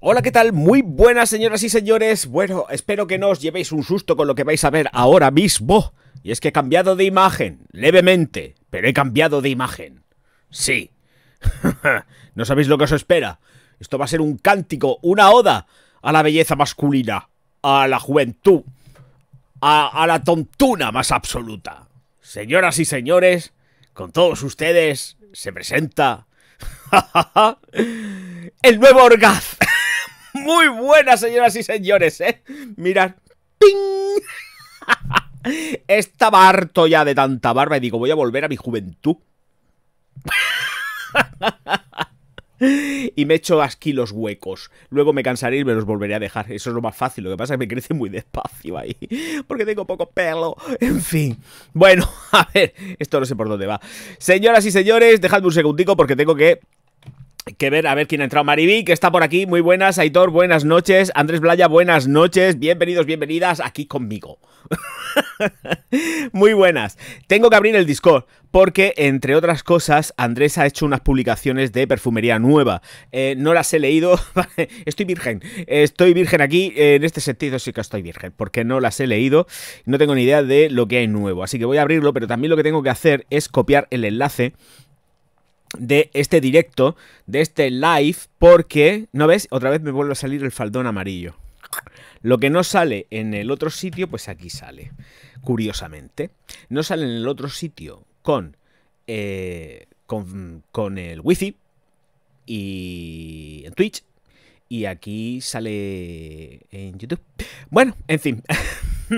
Hola, ¿qué tal? Muy buenas señoras y señores. Bueno, espero que no os llevéis un susto con lo que vais a ver ahora mismo. Y es que he cambiado de imagen, levemente, pero he cambiado de imagen. Sí. no sabéis lo que os espera. Esto va a ser un cántico, una oda a la belleza masculina, a la juventud, a, la tontuna más absoluta. Señoras y señores, con todos ustedes se presenta el nuevo orgaz. Muy buenas señoras y señores, ¿eh? Mirad. Estaba harto ya de tanta barba y digo, voy a volver a mi juventud. y me echo aquí los huecos. Luego me cansaré y me los volveré a dejar. Eso es lo más fácil. Lo que pasa es que me crece muy despacio ahí. Porque tengo poco pelo. En fin. Bueno, a ver. Esto no sé por dónde va. Señoras y señores, dejadme un segundico porque tengo que que ver, a ver quién ha entrado. Mariví, que está por aquí. Muy buenas. Aitor, buenas noches. Andrés Blaya, buenas noches. Bienvenidos, bienvenidas aquí conmigo. Muy buenas. Tengo que abrir el Discord porque, entre otras cosas, Andrés ha hecho unas publicaciones de perfumería nueva. Eh, no las he leído. estoy virgen. Estoy virgen aquí. En este sentido sí que estoy virgen porque no las he leído. No tengo ni idea de lo que hay nuevo. Así que voy a abrirlo, pero también lo que tengo que hacer es copiar el enlace de este directo, de este live, porque, ¿no ves? Otra vez me vuelve a salir el faldón amarillo. Lo que no sale en el otro sitio, pues aquí sale, curiosamente. No sale en el otro sitio con, eh, con, con el wifi y en Twitch. Y aquí sale en YouTube. Bueno, en fin.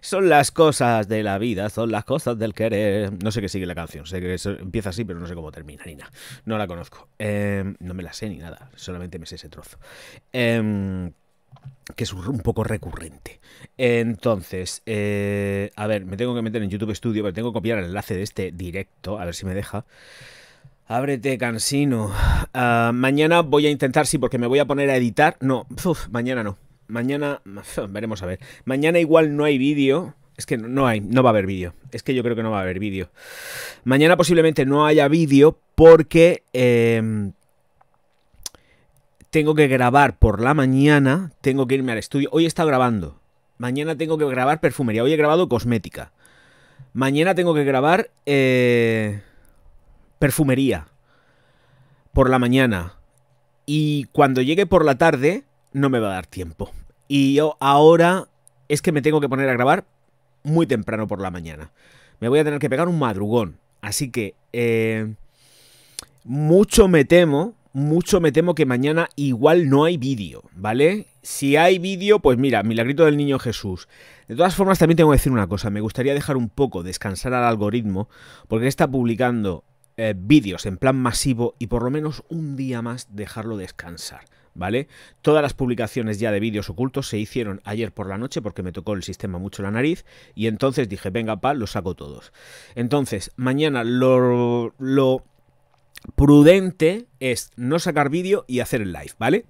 son las cosas de la vida, son las cosas del querer. No sé qué sigue la canción, sé que empieza así, pero no sé cómo termina, ni nada. No la conozco. Em, no me la sé ni nada, solamente me sé ese trozo. Em, que es un poco recurrente. Entonces, eh, a ver, me tengo que meter en YouTube Studio, pero tengo que copiar el enlace de este directo, a ver si me deja. Ábrete, cansino. Ah, mañana voy a intentar, sí, porque me voy a poner a editar. No, mañana no. Mañana, veremos a ver. Mañana igual no hay vídeo. Es que no hay, no va a haber vídeo. Es que yo creo que no va a haber vídeo. Mañana posiblemente no haya vídeo porque em, tengo que grabar por la mañana. Tengo que irme al estudio. Hoy he estado grabando. Mañana tengo que grabar perfumería. Hoy he grabado cosmética. Mañana tengo que grabar eh, perfumería. Por la mañana. Y cuando llegue por la tarde, no me va a dar tiempo. Y yo ahora es que me tengo que poner a grabar muy temprano por la mañana. Me voy a tener que pegar un madrugón. Así que eh, mucho me temo, mucho me temo que mañana igual no hay vídeo, ¿vale? Si hay vídeo, pues mira, Milagrito del Niño Jesús. De todas formas, también tengo que decir una cosa. Me gustaría dejar un poco descansar al algoritmo, porque está publicando eh, vídeos en plan masivo y por lo menos un día más dejarlo descansar. ¿vale? Todas las publicaciones ya de vídeos ocultos se hicieron ayer por la noche porque me tocó el sistema mucho la nariz y entonces dije, venga, pa, los saco todos. Entonces, mañana lo, prudente es no sacar vídeo y hacer el live, ¿vale?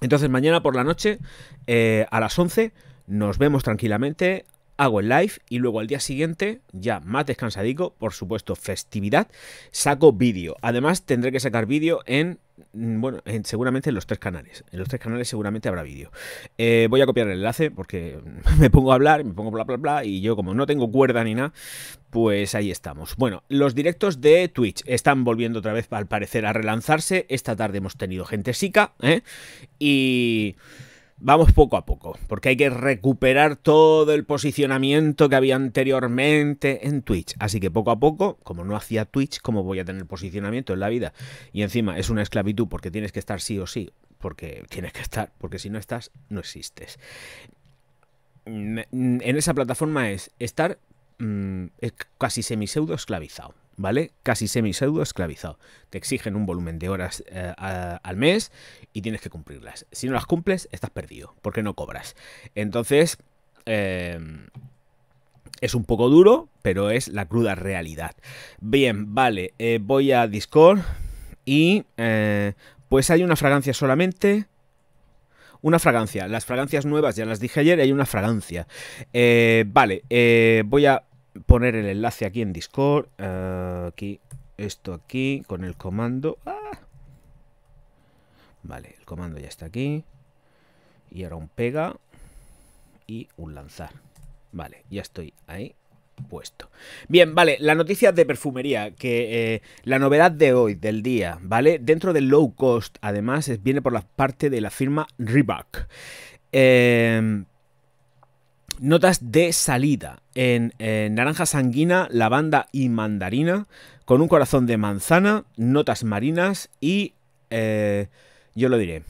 Entonces, mañana por la noche, eh, a las 11, nos vemos tranquilamente, hago el live y luego al día siguiente, ya más descansadico, por supuesto, festividad, saco vídeo. Además, tendré que sacar vídeo en mm, bueno, en, seguramente en los tres canales. En los tres canales seguramente habrá vídeo. Eh, voy a copiar el enlace porque me pongo a hablar, me pongo bla bla bla y yo como no tengo cuerda ni nada, pues ahí estamos. Bueno, los directos de Twitch están volviendo otra vez al parecer a relanzarse. Esta tarde hemos tenido gente sica ¿eh? y... Vamos poco a poco, porque hay que recuperar todo el posicionamiento que había anteriormente en Twitch. Así que poco a poco, como no hacía Twitch, ¿cómo voy a tener posicionamiento en la vida? Y encima es una esclavitud porque tienes que estar sí o sí, porque tienes que estar, porque si no estás, no existes. En esa plataforma es estar mm, casi semi esclavizado. ¿vale? Casi semi esclavizado. Te exigen un volumen de horas eh, al mes y tienes que cumplirlas. Si no las cumples, estás perdido, porque no cobras. Entonces, eh, es un poco duro, pero es la cruda realidad. Bien, vale, eh, voy a Discord y pues hay una fragancia solamente una fragancia. Las fragancias nuevas ya las dije ayer, hay una fragancia. vale, voy a poner el enlace aquí en Discord. Ah, aquí, esto aquí, con el comando. Ah. Vale, el comando ya está aquí. Y ahora un pega y un lanzar. Vale, ya estoy ahí puesto. Bien, vale, la noticia de perfumería, que eh, la novedad de hoy, del día, ¿vale? Dentro del low cost, además, viene por la parte de la firma Reebok. Eh, Notas de salida en eh, naranja sanguina, lavanda y mandarina, con un corazón de manzana, notas marinas y, eh, yo lo diré,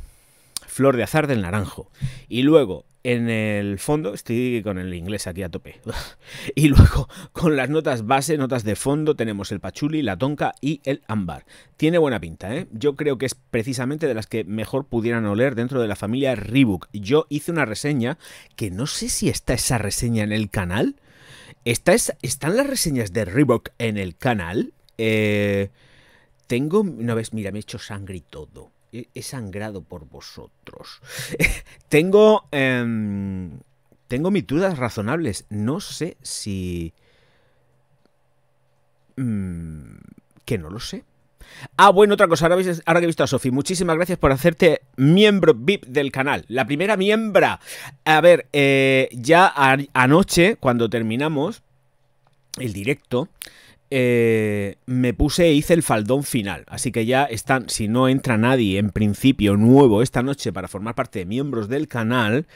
flor de azar del naranjo. Y luego, en el fondo, estoy con el inglés aquí a tope. y luego con las notas base, notas de fondo, tenemos el pachuli, la tonka y el ámbar. Tiene buena pinta, ¿eh? Yo creo que es precisamente de las que mejor pudieran oler dentro de la familia Reebok. Yo hice una reseña que no sé si está esa reseña en el canal. ¿Está ¿Están las reseñas de Reebok en el canal? Eh, tengo, una vez, mira, me he hecho sangre y todo he sangrado por vosotros. tengo, em, tengo mis dudas razonables. No sé si... Mm, que no lo sé. Ah, bueno, otra cosa, ahora, que he visto a Sofi, muchísimas gracias por hacerte miembro VIP del canal. La primera miembra. A ver, eh, ya anoche, cuando terminamos el directo, eh, me puse e hice el faldón final. Así que ya están, si no entra nadie en principio nuevo esta noche para formar parte de miembros del canal,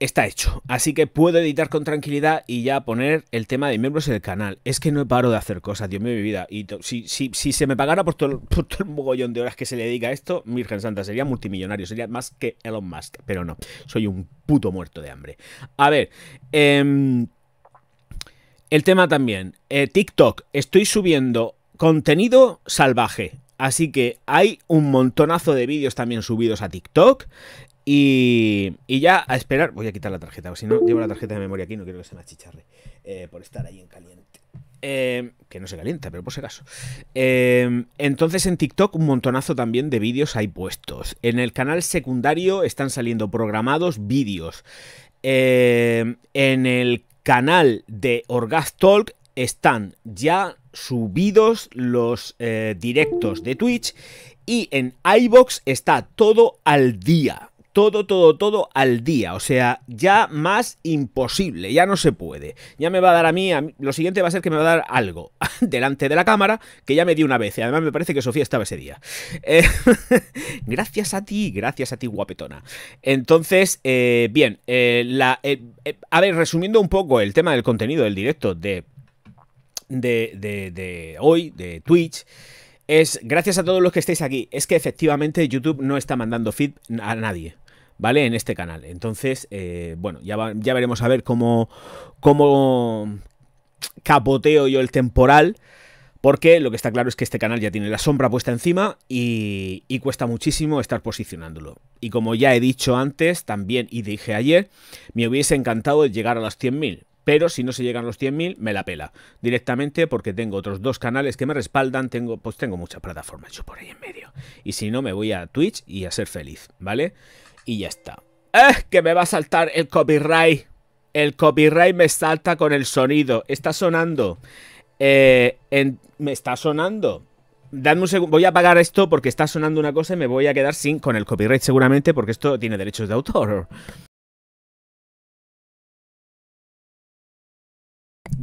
está hecho. Así que puedo editar con tranquilidad y ya poner el tema de miembros del canal. Es que no paro de hacer cosas, Dios mío, mi vida. Y si, si, si, se me pagara por todo, por todo el mogollón de horas que se le dedica a esto, Virgen Santa, sería multimillonario, sería más que Elon Musk. Pero no, soy un puto muerto de hambre. A ver, eh el tema también, eh, TikTok, estoy subiendo contenido salvaje. Así que hay un montonazo de vídeos también subidos a TikTok. Y, y, ya a esperar. Voy a quitar la tarjeta, porque si no, llevo la tarjeta de memoria aquí, no quiero que se me achicharre. Eh, por estar ahí en caliente. Em, que no se calienta, pero por si acaso. Em, entonces en TikTok un montonazo también de vídeos hay puestos. En el canal secundario están saliendo programados vídeos. Em, en el canal de Orgaz Talk están ya subidos los eh, directos de Twitch y en iBox está todo al día todo, todo, todo al día. O sea, ya más imposible, ya no se puede. Ya me va a dar a mí, lo siguiente va a ser que me va a dar algo delante de la cámara que ya me di una vez. Y además me parece que Sofía estaba ese día. Eh, gracias a ti, gracias a ti, guapetona. Entonces, eh, bien, eh, a ver, resumiendo un poco el tema del contenido del directo de, de, de, de hoy, de Twitch es gracias a todos los que estáis aquí. Es que efectivamente YouTube no está mandando feed a nadie. ¿vale? En este canal. Entonces, eh, bueno, ya, ya veremos a ver cómo, cómo capoteo yo el temporal. Porque lo que está claro es que este canal ya tiene la sombra puesta encima y, y, cuesta muchísimo estar posicionándolo. Y como ya he dicho antes, también y dije ayer, me hubiese encantado llegar a los 100.000. Pero si no se llegan los 100.000, me la pela. Directamente porque tengo otros dos canales que me respaldan, tengo, pues tengo muchas plataformas yo por ahí en medio. Y si no, me voy a Twitch y a ser feliz, ¿vale? vale y ya está. ¡Eh! Que me va a saltar el copyright. El copyright me salta con el sonido. Está sonando. Eh, me está sonando. Dadme un segundo. Voy a apagar esto porque está sonando una cosa y me voy a quedar sin con el copyright seguramente porque esto tiene derechos de autor.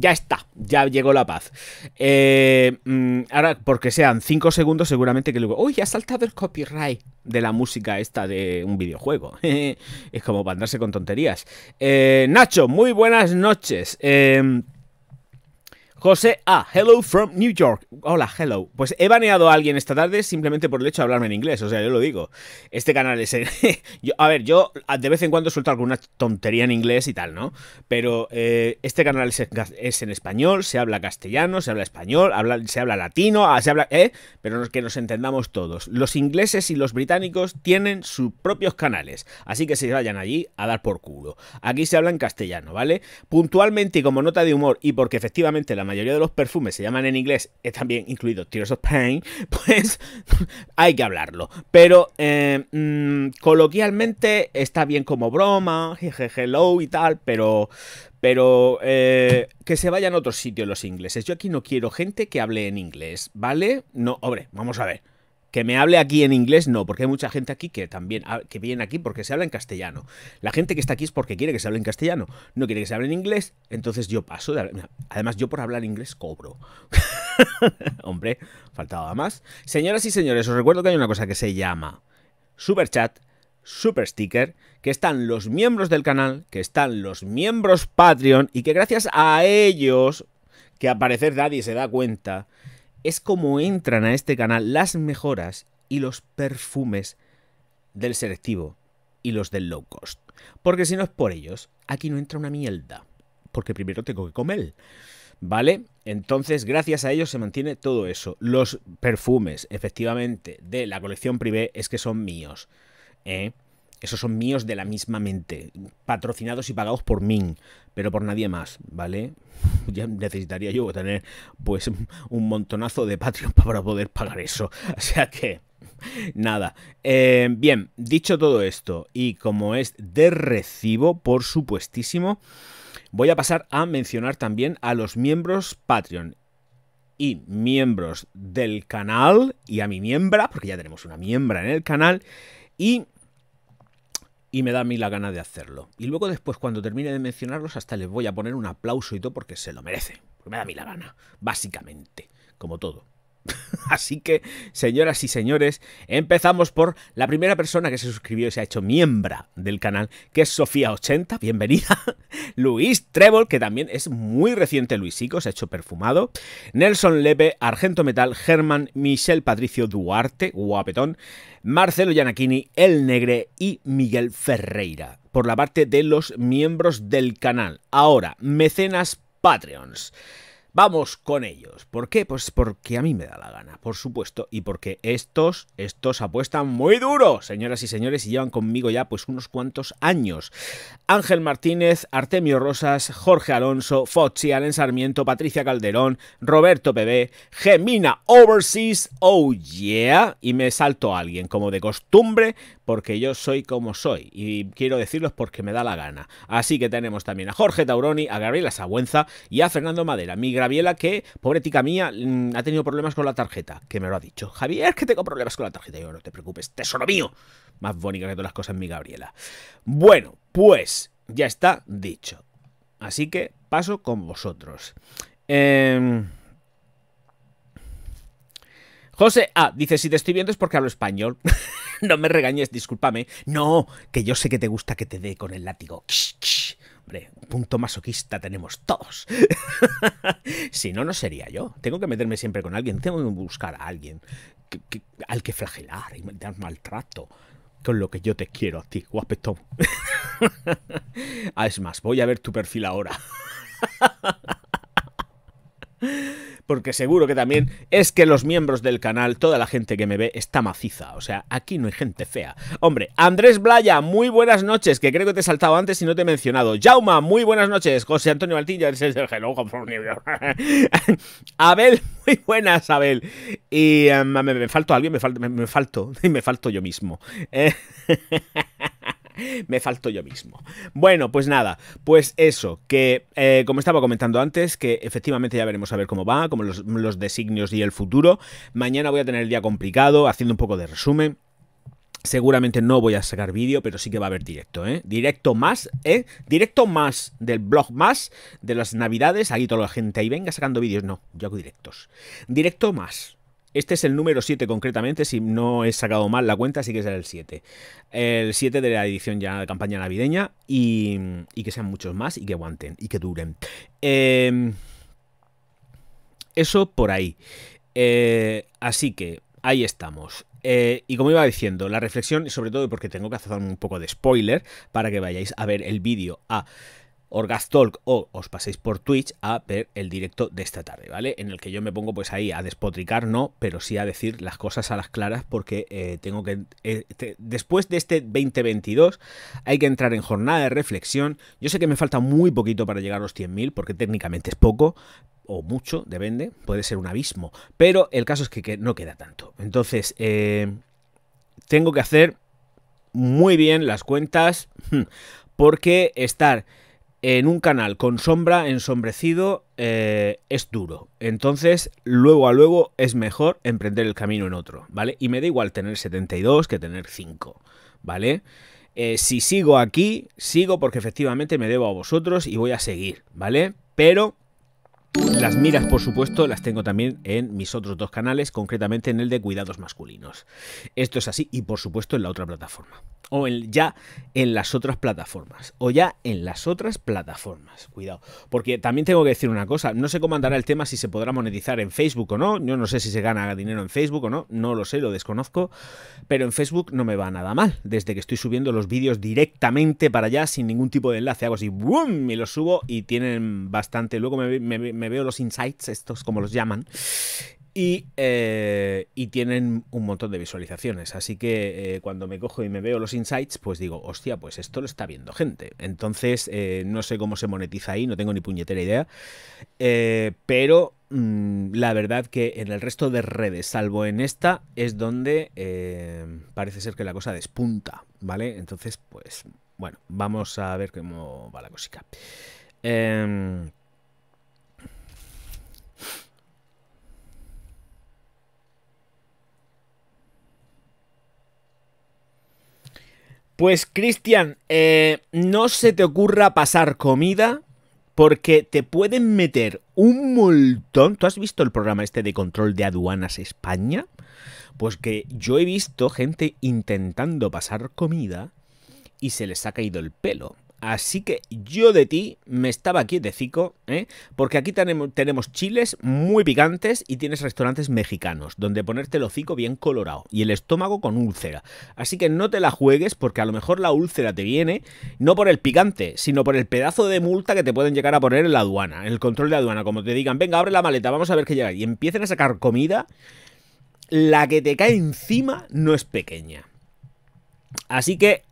ya está, ya llegó la paz. Eh, mm, ahora, porque sean 5 segundos, seguramente que luego, uy, ha saltado el copyright de la música esta de un videojuego. es como para andarse con tonterías. Eh, Nacho, muy buenas noches. Em, José A. Hello from New York. Hola, hello. Pues he baneado a alguien esta tarde simplemente por el hecho de hablarme en inglés. O sea, yo lo digo. Este canal es. yo, a ver, yo de vez en cuando suelto alguna tontería en inglés y tal, ¿no? Pero eh, este canal es, en español, se habla castellano, se habla español, se habla latino, ah, se habla. ¿Eh? Pero que nos entendamos todos. Los ingleses y los británicos tienen sus propios canales. Así que se vayan allí a dar por culo. Aquí se habla en castellano, ¿vale? Puntualmente y como nota de humor, y porque efectivamente la mayoría de los perfumes se llaman en inglés, eh, también incluido Tears of Pain, pues hay que hablarlo. Pero eh, mm, coloquialmente está bien como broma, jeje, hello y tal, pero pero eh, que se vayan a otro sitio los ingleses. Yo aquí no quiero gente que hable en inglés, ¿vale? No, hombre, vamos a ver. Que me hable aquí en inglés, no, porque hay mucha gente aquí que también que viene aquí porque se habla en castellano. La gente que está aquí es porque quiere que se hable en castellano, no quiere que se hable en inglés, entonces yo paso de Además, yo por hablar inglés cobro. Hombre, faltaba más. Señoras y señores, os recuerdo que hay una cosa que se llama Super Chat, Super Sticker, que están los miembros del canal, que están los miembros Patreon, y que gracias a ellos, que parecer nadie se da cuenta, es como entran a este canal las mejoras y los perfumes del selectivo y los del low cost. Porque si no es por ellos, aquí no entra una mierda. Porque primero tengo que comer. ¿Vale? Entonces, gracias a ellos se mantiene todo eso. Los perfumes, efectivamente, de la colección privé es que son míos. ¿Eh? esos son míos de la misma mente, patrocinados y pagados por mí, pero por nadie más, ¿vale? Ya necesitaría yo tener pues un montonazo de Patreon para poder pagar eso. O sea que, nada. Eh, bien, dicho todo esto, y como es de recibo, por supuestísimo, voy a pasar a mencionar también a los miembros Patreon y miembros del canal y a mi miembra, porque ya tenemos una miembra en el canal, y y me da a mí la gana de hacerlo. Y luego después, cuando termine de mencionarlos, hasta les voy a poner un aplauso y todo porque se lo merece. Porque me da a mí la gana, básicamente, como todo. Así que, señoras y señores, empezamos por la primera persona que se suscribió y se ha hecho miembro del canal, que es Sofía80, bienvenida. Luis Trebol, que también es muy reciente Luisico, se ha hecho perfumado. Nelson Lepe, Argento Metal, Germán, Michel Patricio Duarte, guapetón. Marcelo Giannachini, El Negre y Miguel Ferreira. Por la parte de los miembros del canal. Ahora, mecenas Patreons. Vamos con ellos. ¿Por qué? Pues porque a mí me da la gana, por supuesto. Y porque estos, estos apuestan muy duro, señoras y señores, y llevan conmigo ya pues unos cuantos años. Ángel Martínez, Artemio Rosas, Jorge Alonso, Foxy, Alen Sarmiento, Patricia Calderón, Roberto PB, Gemina Overseas, oh yeah. Y me salto a alguien, como de costumbre, porque yo soy como soy. Y quiero decirlos porque me da la gana. Así que tenemos también a Jorge Tauroni, a Gabriela Sagüenza y a Fernando Madera, mi Gabriela, que, pobre tica mía, mm, ha tenido problemas con la tarjeta, que me lo ha dicho. Javier, que tengo problemas con la tarjeta. yo, no te preocupes, tesoro mío. Más bonita que todas las cosas mi Gabriela. Bueno, pues ya está dicho. Así que paso con vosotros. Em, José ah, dice, si te estoy viendo es porque hablo español. no me regañes, discúlpame. No, que yo sé que te gusta que te dé con el látigo punto masoquista tenemos todos. si no, no sería yo. Tengo que meterme siempre con alguien, tengo que buscar a alguien al que flagelar y dar maltrato. Con lo que yo te quiero a ti, guapetón. Ah, es más, voy a ver tu perfil ahora. Porque seguro que también es que los miembros del canal, toda la gente que me ve, está maciza. O sea, aquí no hay gente fea. Hombre, Andrés Blaya, muy buenas noches, que creo que te he saltado antes y no te he mencionado. Jauma, muy buenas noches. José Antonio ese es el hello, Abel, muy buenas, Abel. Y em, me, falto alguien, me falto, me, me falto, me falto yo mismo. Eh, me falto yo mismo. Bueno, pues nada, pues eso, que eh, como estaba comentando antes, que efectivamente ya veremos a ver cómo va, como los, designios y el futuro. Mañana voy a tener el día complicado, haciendo un poco de resumen. Seguramente no voy a sacar vídeo, pero sí que va a haber directo, ¿eh? Directo más, ¿eh? Directo más del blog más de las navidades. Ahí toda la gente ahí venga sacando vídeos. No, yo hago directos. Directo más. Este es el número 7 concretamente, si no he sacado mal la cuenta, sí que será el 7. El 7 de la edición ya de campaña navideña y, que sean muchos más y que aguanten y que duren. Em, eso por ahí. Eh, así que ahí estamos. Eh, y como iba diciendo, la reflexión, sobre todo porque tengo que hacer un poco de spoiler para que vayáis a ver el vídeo a... Ah, Talk o os paséis por Twitch a ver el directo de esta tarde, ¿vale? En el que yo me pongo pues ahí a despotricar, no, pero sí a decir las cosas a las claras porque eh, tengo que... Eh, después de este 2022 hay que entrar en jornada de reflexión. Yo sé que me falta muy poquito para llegar a los 100.000 porque técnicamente es poco, o mucho, depende, puede ser un abismo, pero el caso es que, no queda tanto. Entonces, eh, tengo que hacer muy bien las cuentas porque estar en un canal con sombra ensombrecido eh, es duro. Entonces, luego a luego es mejor emprender el camino en otro, ¿vale? Y me da igual tener 72 que tener 5, ¿vale? Eh, si sigo aquí, sigo porque efectivamente me debo a vosotros y voy a seguir, ¿vale? Pero las miras, por supuesto, las tengo también en mis otros dos canales, concretamente en el de cuidados masculinos. Esto es así y, por supuesto, en la otra plataforma o ya en las otras plataformas. O ya en las otras plataformas. Cuidado. Porque también tengo que decir una cosa. No sé cómo andará el tema si se podrá monetizar en Facebook o no. Yo no sé si se gana dinero en Facebook o no. No lo sé, lo desconozco. Pero en Facebook no me va nada mal. Desde que estoy subiendo los vídeos directamente para allá sin ningún tipo de enlace. Hago así, ¡boom! Me los subo y tienen bastante. Luego me veo los insights, estos como los llaman. Eh, y, tienen un montón de visualizaciones. Así que eh, cuando me cojo y me veo los insights, pues digo, hostia, pues esto lo está viendo gente. Entonces, eh, no sé cómo se monetiza ahí, no tengo ni puñetera idea. pero mm, la verdad que en el resto de redes, salvo en esta, es donde parece ser que la cosa despunta, ¿vale? Entonces, pues, bueno, vamos a ver cómo va la cosica. Eh, Pues Cristian, eh, no se te ocurra pasar comida porque te pueden meter un montón. ¿Tú has visto el programa este de control de aduanas España? Pues que yo he visto gente intentando pasar comida y se les ha caído el pelo. Así que yo de ti me estaba quietecico, ¿eh? porque aquí tenemos chiles muy picantes y tienes restaurantes mexicanos, donde ponerte el hocico bien colorado y el estómago con úlcera. Así que no te la juegues porque a lo mejor la úlcera te viene no por el picante, sino por el pedazo de multa que te pueden llegar a poner en la aduana, en el control de aduana, como te digan, venga, abre la maleta, vamos a ver qué llega. Y empiecen a sacar comida, la que te cae encima no es pequeña. Así que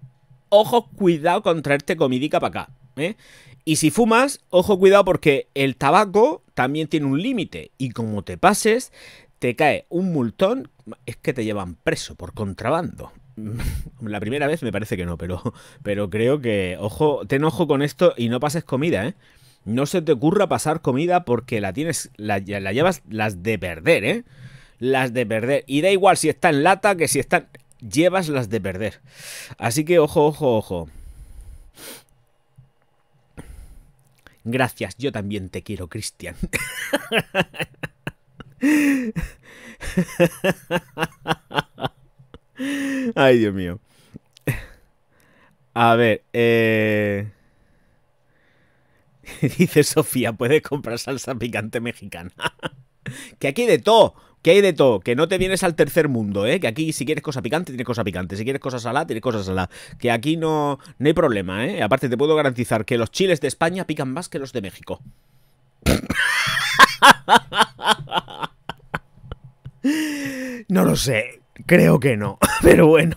ojo, cuidado con traerte comidica para acá. ¿eh? Y si fumas, ojo, cuidado porque el tabaco también tiene un límite. Y como te pases, te cae un multón, es que te llevan preso por contrabando. La primera vez me parece que no, pero, pero creo que, ojo, ten ojo con esto y no pases comida, ¿eh? No se te ocurra pasar comida porque la tienes, la, la llevas las de perder, ¿eh? Las de perder. Y da igual si está en lata que si está llevas las de perder. Así que ojo, ojo, ojo. Gracias, yo también te quiero, Cristian. Ay, Dios mío. A ver, eh... dice Sofía, puedes comprar salsa picante mexicana. que aquí de todo. Que hay de todo, que no te vienes al tercer mundo, ¿eh? Que aquí si quieres cosa picante, tienes cosa picante. Si quieres cosa salada, tienes cosa salada. Que aquí no, no hay problema, ¿eh? Aparte te puedo garantizar que los chiles de España pican más que los de México. No lo sé, creo que no, pero bueno.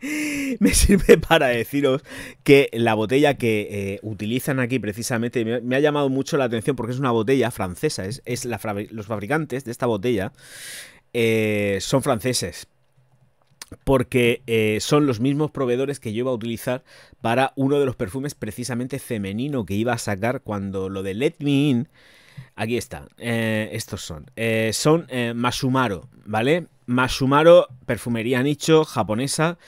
me sirve para deciros que la botella que eh, utilizan aquí precisamente me, ha llamado mucho la atención porque es una botella francesa. Es, los fabricantes de esta botella eh, son franceses. Porque eh, son los mismos proveedores que yo iba a utilizar para uno de los perfumes precisamente femenino que iba a sacar cuando lo de Let Me In. Aquí está. estos son. son Masumaro, ¿vale? Masumaro perfumería nicho japonesa,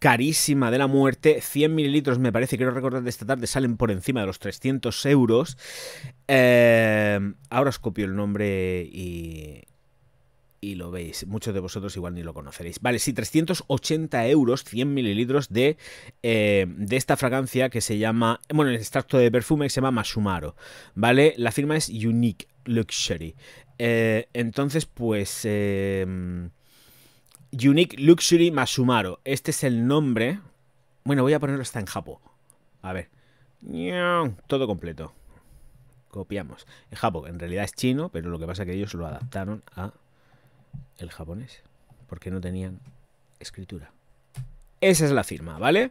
carísima de la muerte. 100 mililitros, me parece, quiero recordar de esta tarde, salen por encima de los 300 euros. Eh, ahora os copio el nombre y, y lo veis. Muchos de vosotros igual ni lo conoceréis. Vale, sí, 380 euros, 100 mililitros de, eh, de esta fragancia que se llama, bueno, el extracto de perfume que se llama Masumaro, ¿vale? La firma es Unique Luxury. Eh, entonces, pues... Unique Luxury Masumaro, Este es el nombre. Bueno, voy a ponerlo hasta en japo. A ver. Todo completo. Copiamos. En japo, en realidad es chino, pero lo que pasa es que ellos lo adaptaron a el japonés. Porque no tenían escritura. Esa es la firma, ¿vale?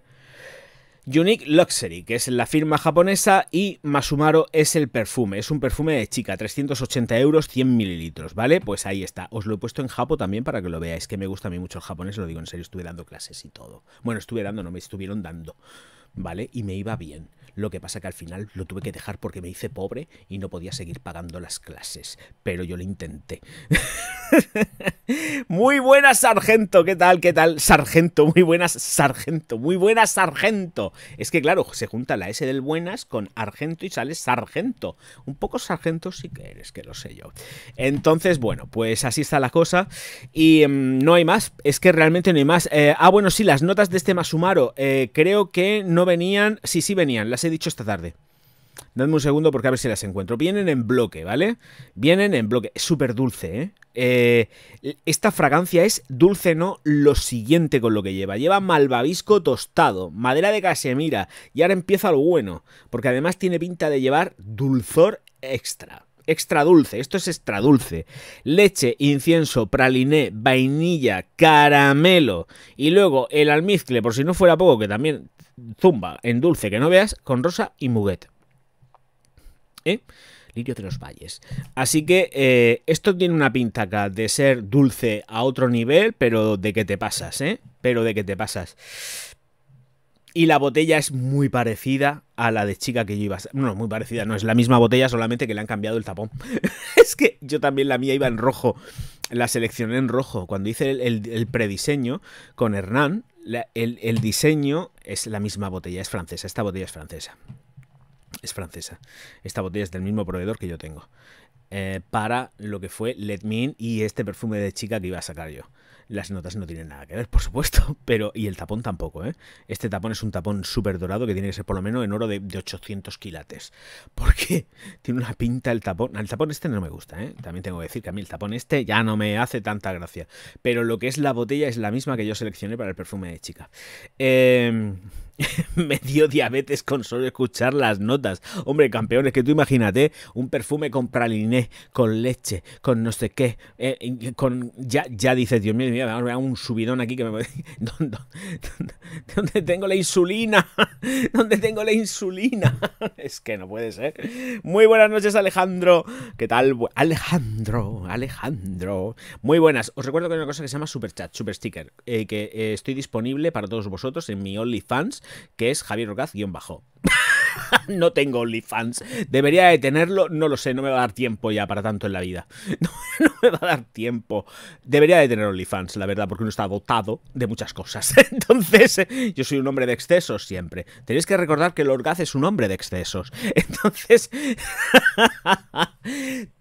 Unique Luxury, que es la firma japonesa, y Masumaro es el perfume. Es un perfume de chica, 380 euros, 100 mililitros, ¿vale? Pues ahí está. Os lo he puesto en japo también para que lo veáis, que me gusta a mí mucho el japonés, lo digo en serio, estuve dando clases y todo. Bueno, estuve dando, no me estuvieron dando. ¿vale? Y me iba bien. Lo que pasa que al final lo tuve que dejar porque me hice pobre y no podía seguir pagando las clases. Pero yo lo intenté. muy buenas, sargento. ¿Qué tal? ¿Qué tal? Sargento. Muy buenas, sargento. Muy buenas, sargento. Es que claro, se junta la S del buenas con argento y sale sargento. Un poco sargento sí que eres, que lo sé yo. Entonces, bueno, pues así está la cosa. Y em, no hay más. Es que realmente no hay más. Eh, ah, bueno, sí, las notas de este Masumaro. Eh, creo que no venían... Sí, sí venían, las he dicho esta tarde. Dadme un segundo porque a ver si las encuentro. Vienen en bloque, ¿vale? Vienen en bloque. Es súper dulce, ¿eh? ¿eh? Esta fragancia es dulce, ¿no? Lo siguiente con lo que lleva. Lleva malvavisco tostado, madera de casemira. Y ahora empieza lo bueno. Porque además tiene pinta de llevar dulzor extra extra dulce, esto es extra dulce, leche, incienso, praliné, vainilla, caramelo y luego el almizcle, por si no fuera poco, que también zumba en dulce, que no veas, con rosa y muguet. ¿Eh? Lirio de los Valles. Así que eh, esto tiene una pinta acá de ser dulce a otro nivel, pero de que te pasas, ¿eh? Pero de que te pasas. Y la botella es muy parecida a la de chica que yo iba. No, muy parecida, no es la misma botella, solamente que le han cambiado el tapón. es que yo también la mía iba en rojo. La seleccioné en rojo. Cuando hice el, prediseño con Hernán, el, diseño es la misma botella, es francesa. Esta botella es francesa. Es francesa. Esta botella es del mismo proveedor que yo tengo. Eh, para lo que fue Let Me In y este perfume de chica que iba a sacar yo. Las notas no tienen nada que ver, por supuesto, pero. Y el tapón tampoco, ¿eh? Este tapón es un tapón súper dorado que tiene que ser por lo menos en oro de, de 800 quilates. Porque tiene una pinta el tapón. El tapón este no me gusta, ¿eh? También tengo que decir que a mí el tapón este ya no me hace tanta gracia. Pero lo que es la botella es la misma que yo seleccioné para el perfume de chica. Eh. me dio diabetes con solo escuchar las notas. Hombre, campeones, que tú imagínate un perfume con praliné, con leche, con no sé qué, eh, con ya, ya dices, Dios mío, mira, me un subidón aquí que me... ¿Dónde, tengo la insulina? ¿Dónde tengo la insulina? es que no puede ser. Muy buenas noches, Alejandro. ¿Qué tal? Alejandro, Alejandro. Muy buenas. Os recuerdo que hay una cosa que se llama Super Chat, Super Sticker, eh, que eh, estoy disponible para todos vosotros en mi OnlyFans que es Javier Orgaz-bajo. no tengo OnlyFans. Debería de tenerlo, no lo sé, no me va a dar tiempo ya para tanto en la vida. No, me va a dar tiempo. Debería de tener OnlyFans, la verdad, porque uno está dotado de muchas cosas. Entonces, eh, yo soy un hombre de excesos siempre. Tenéis que recordar que el orgaz es un hombre de excesos. Entonces,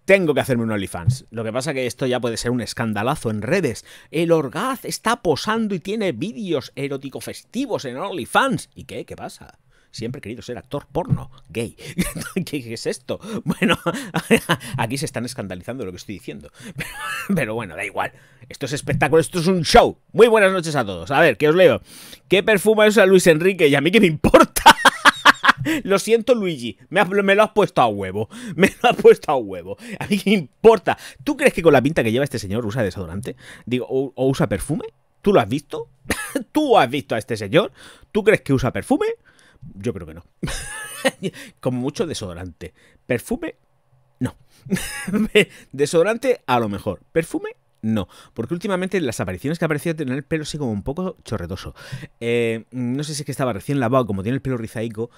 tengo que hacerme un OnlyFans. Lo que pasa que esto ya puede ser un escandalazo en redes. El eh, orgaz está posando y tiene vídeos erótico festivos en OnlyFans. ¿Y qué? ¿Qué pasa? Siempre he querido ser actor porno, gay. ¿Qué es esto? Bueno, aquí se están escandalizando lo que estoy diciendo. Pero bueno, da igual. Esto es espectáculo, esto es un show. Muy buenas noches a todos. A ver, ¿qué os leo? ¿Qué perfume usa Luis Enrique? ¿Y a mí qué me importa? Lo siento, Luigi. Me, lo has puesto a huevo. Me lo has puesto a huevo. A mí qué importa. ¿Tú crees que con la pinta que lleva este señor usa desodorante? Digo, o usa perfume? ¿Tú lo has visto? ¿Tú has visto a este señor? ¿Tú crees que usa perfume? Yo creo que no. Como mucho desodorante. Perfume, no. desodorante, a lo mejor. Perfume, no, porque últimamente las apariciones que aparecido tienen el pelo así como un poco chorretoso. Eh, no sé si es que estaba recién lavado, como tiene el pelo rizaico,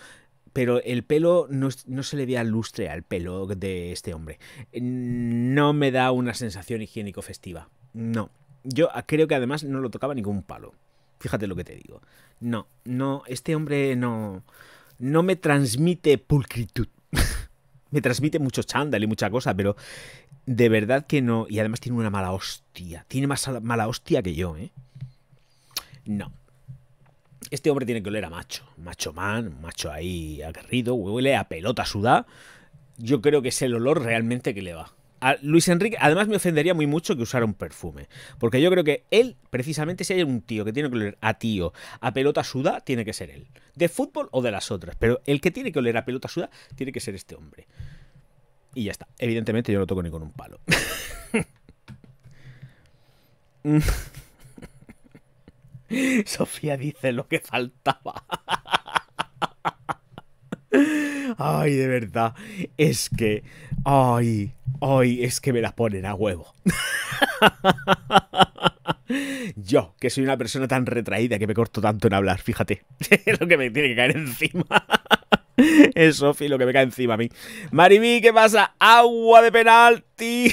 pero el pelo no, se le vea lustre al pelo de este hombre. No me da una sensación higiénico-festiva. No. Yo ah, creo que además no lo tocaba ningún palo. Fíjate lo que te digo. No, no, este hombre no, no me transmite pulcritud. me transmite mucho chándal y mucha cosa, pero de verdad que no. Y además tiene una mala hostia. Tiene más mala hostia que yo, ¿eh? No. Este hombre tiene que oler a macho. Macho man, macho ahí aguerrido, huele a pelota sudá. Yo creo que es el olor realmente que le va a Luis Enrique, además me ofendería muy mucho que usara un perfume. Porque yo creo que él, precisamente, si hay un tío que tiene que oler a tío, a pelota suda, tiene que ser él. De fútbol o de las otras. Pero el que tiene que oler a pelota suda, tiene que ser este hombre. Y ya está. Evidentemente yo no toco ni con un palo. Sofía dice lo que faltaba. Ay, de verdad. Es que. Ay, ay, es que me la ponen a huevo. Yo, que soy una persona tan retraída que me corto tanto en hablar, fíjate. lo que me tiene que caer encima. es Sofi lo que me cae encima a mí. Mariví, ¿qué pasa? Agua de penalti.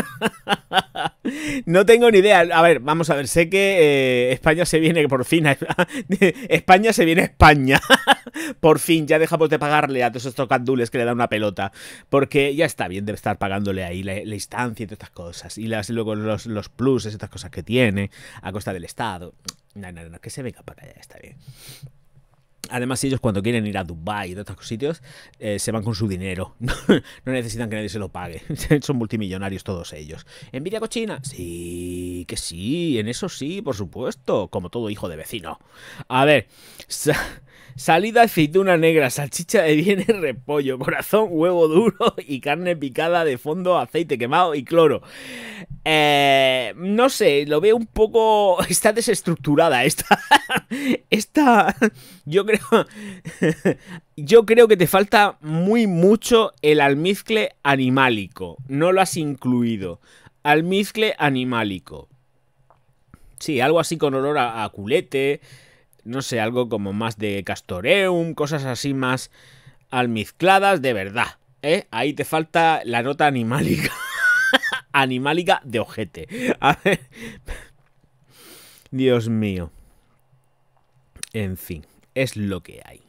no tengo ni idea. A ver, vamos a ver. Sé que eh, España se viene por fin. España se viene a España. por fin, ya dejamos de pagarle a todos estos candules que le dan una pelota. Porque ya está bien de estar pagándole ahí la, instancia y todas estas cosas. Y las, luego los, pluses, estas cosas que tiene a costa del Estado. No, no, no, que se venga para allá, está bien. Además, ellos cuando quieren ir a Dubái y de otros sitios, eh, se van con su dinero. no necesitan que nadie se lo pague. Son multimillonarios todos ellos. ¿Envidia cochina? Sí, que sí, en eso sí, por supuesto. Como todo hijo de vecino. A ver, Salida, aceituna negra, salchicha de bienes, repollo, corazón, huevo duro y carne picada de fondo, aceite quemado y cloro. Eh, no sé, lo veo un poco... Está desestructurada esta... Esta... Yo creo... Yo creo que te falta muy mucho el almizcle animálico. No lo has incluido. Almizcle animálico. Sí, algo así con olor a, a culete, no sé, algo como más de castoreum, cosas así más almizcladas de verdad. ¿eh? Ahí te falta la nota animálica. animálica de ojete. Dios mío. En fin, es lo que hay.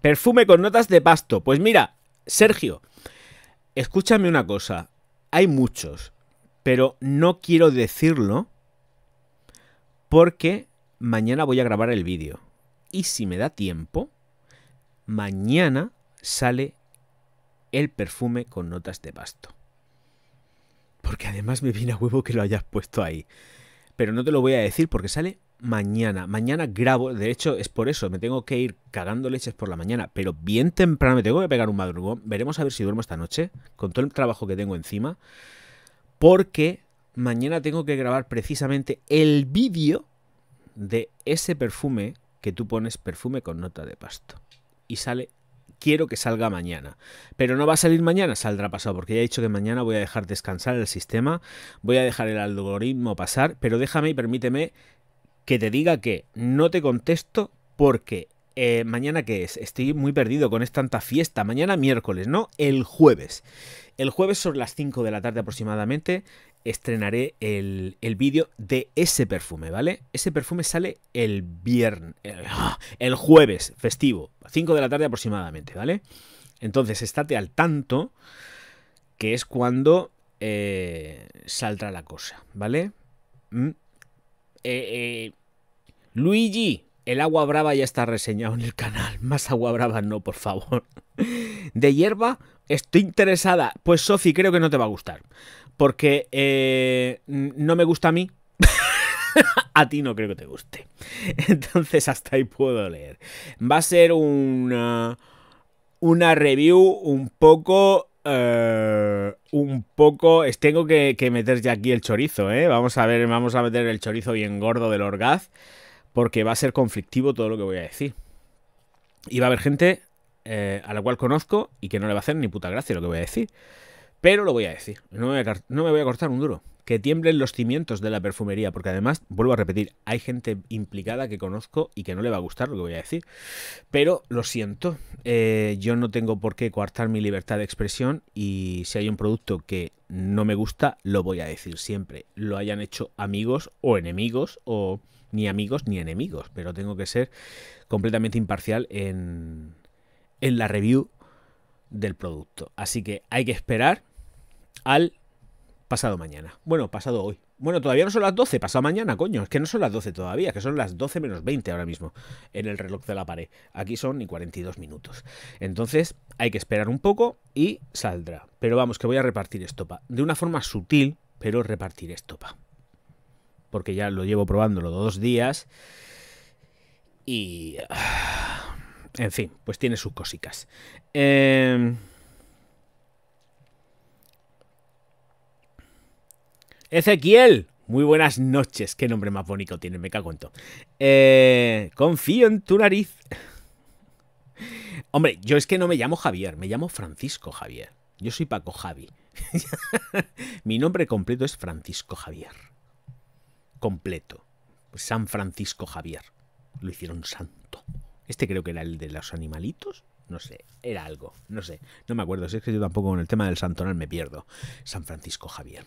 Perfume con notas de pasto. Pues mira, Sergio, escúchame una cosa hay muchos, pero no quiero decirlo porque mañana voy a grabar el vídeo. Y si me da tiempo, mañana sale el perfume con notas de pasto. Porque además me viene a huevo que lo hayas puesto ahí. Pero no te lo voy a decir porque sale mañana. Mañana grabo, de hecho es por eso, me tengo que ir cagando leches por la mañana, pero bien temprano me tengo que pegar un madrugón. Veremos a ver si duermo esta noche, con todo el trabajo que tengo encima, porque mañana tengo que grabar precisamente el vídeo de ese perfume que tú pones perfume con nota de pasto. Y sale, quiero que salga mañana. Pero no va a salir mañana, saldrá pasado, porque ya he dicho que mañana voy a dejar descansar el sistema, voy a dejar el algoritmo pasar, pero déjame y permíteme que te diga que no te contesto porque eh, mañana que es, estoy muy perdido con esta tanta fiesta, mañana miércoles, ¿no? El jueves. El jueves sobre las 5 de la tarde aproximadamente estrenaré el, el vídeo de ese perfume, ¿vale? Ese perfume sale el viernes, ah, el, jueves festivo, 5 de la tarde aproximadamente, ¿vale? Entonces, estate al tanto, que es cuando eh, saldrá la cosa, ¿vale? Mm. Eh, eh, Luigi, el agua brava ya está reseñado en el canal. Más agua brava no, por favor. De hierba, estoy interesada. Pues Sofi, creo que no te va a gustar. Porque eh, no me gusta a mí. a ti no creo que te guste. Entonces hasta ahí puedo leer. Va a ser una, una review un poco eh, un poco. Tengo que, meter ya aquí el chorizo, ¿eh? Vamos a ver, vamos a meter el chorizo bien gordo del Orgaz. Porque va a ser conflictivo todo lo que voy a decir. Y va a haber gente eh, a la cual conozco y que no le va a hacer ni puta gracia lo que voy a decir. Pero lo voy a decir, no me voy a, cortar un duro. Que tiemblen los cimientos de la perfumería, porque además, vuelvo a repetir, hay gente implicada que conozco y que no le va a gustar lo que voy a decir. Pero lo siento, eh, yo no tengo por qué coartar mi libertad de expresión y si hay un producto que no me gusta, lo voy a decir siempre. Lo hayan hecho amigos o enemigos o ni amigos ni enemigos, pero tengo que ser completamente imparcial en, en la review del producto. Así que hay que esperar al pasado mañana. Bueno, pasado hoy. Bueno, todavía no son las 12, pasado mañana, coño. Es que no son las 12 todavía, que son las 12 menos 20 ahora mismo en el reloj de la pared. Aquí son ni 42 minutos. Entonces hay que esperar un poco y saldrá. Pero vamos, que voy a repartir estopa. De una forma sutil, pero repartir estopa. Porque ya lo llevo probándolo dos días. Y... Ah, en fin, pues tiene sus cositas. Eh... Ezequiel, muy buenas noches. Qué nombre más bonito tiene, me cago en todo. Eh, confío en tu nariz. Hombre, yo es que no me llamo Javier, me llamo Francisco Javier. Yo soy Paco Javi. Mi nombre completo es Francisco Javier. Completo. San Francisco Javier. Lo hicieron santo. Este creo que era el de los animalitos. No sé, era algo, no sé, no me acuerdo, si es que yo tampoco con el tema del santonal me pierdo. San Francisco Javier.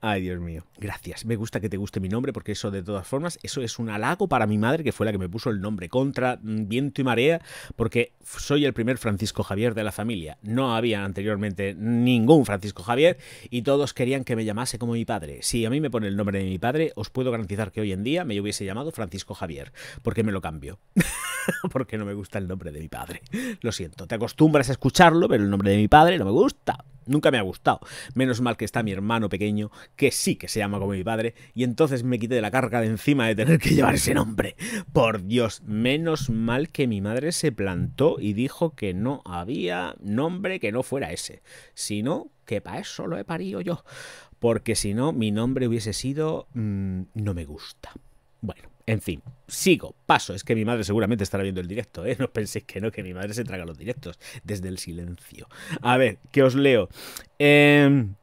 Ay, Dios mío. Gracias. Me gusta que te guste mi nombre porque eso de todas formas, eso es un halago para mi madre que fue la que me puso el nombre contra mm, viento y marea porque soy el primer Francisco Javier de la familia. No había anteriormente ningún Francisco Javier y todos querían que me llamase como mi padre. Si a mí me pone el nombre de mi padre, os puedo garantizar que hoy en día me hubiese llamado Francisco Javier porque me lo cambio. porque no me gusta el nombre de mi padre. Lo siento, te acostumbras a escucharlo, pero el nombre de mi padre no me gusta. Nunca me ha gustado. Menos mal que está mi hermano pequeño, que sí que se llama como mi padre, y entonces me quité de la carga de encima de tener que llevar ese nombre. Por Dios, menos mal que mi madre se plantó y dijo que no había nombre que no fuera ese. sino que para eso lo he parido yo. Porque si no, mi nombre hubiese sido... Mm, no me gusta. Bueno. En fin, sigo, paso. Es que mi madre seguramente estará viendo el directo, ¿eh? No penséis que no, que mi madre se traga los directos desde el silencio. A ver, que os leo. Em,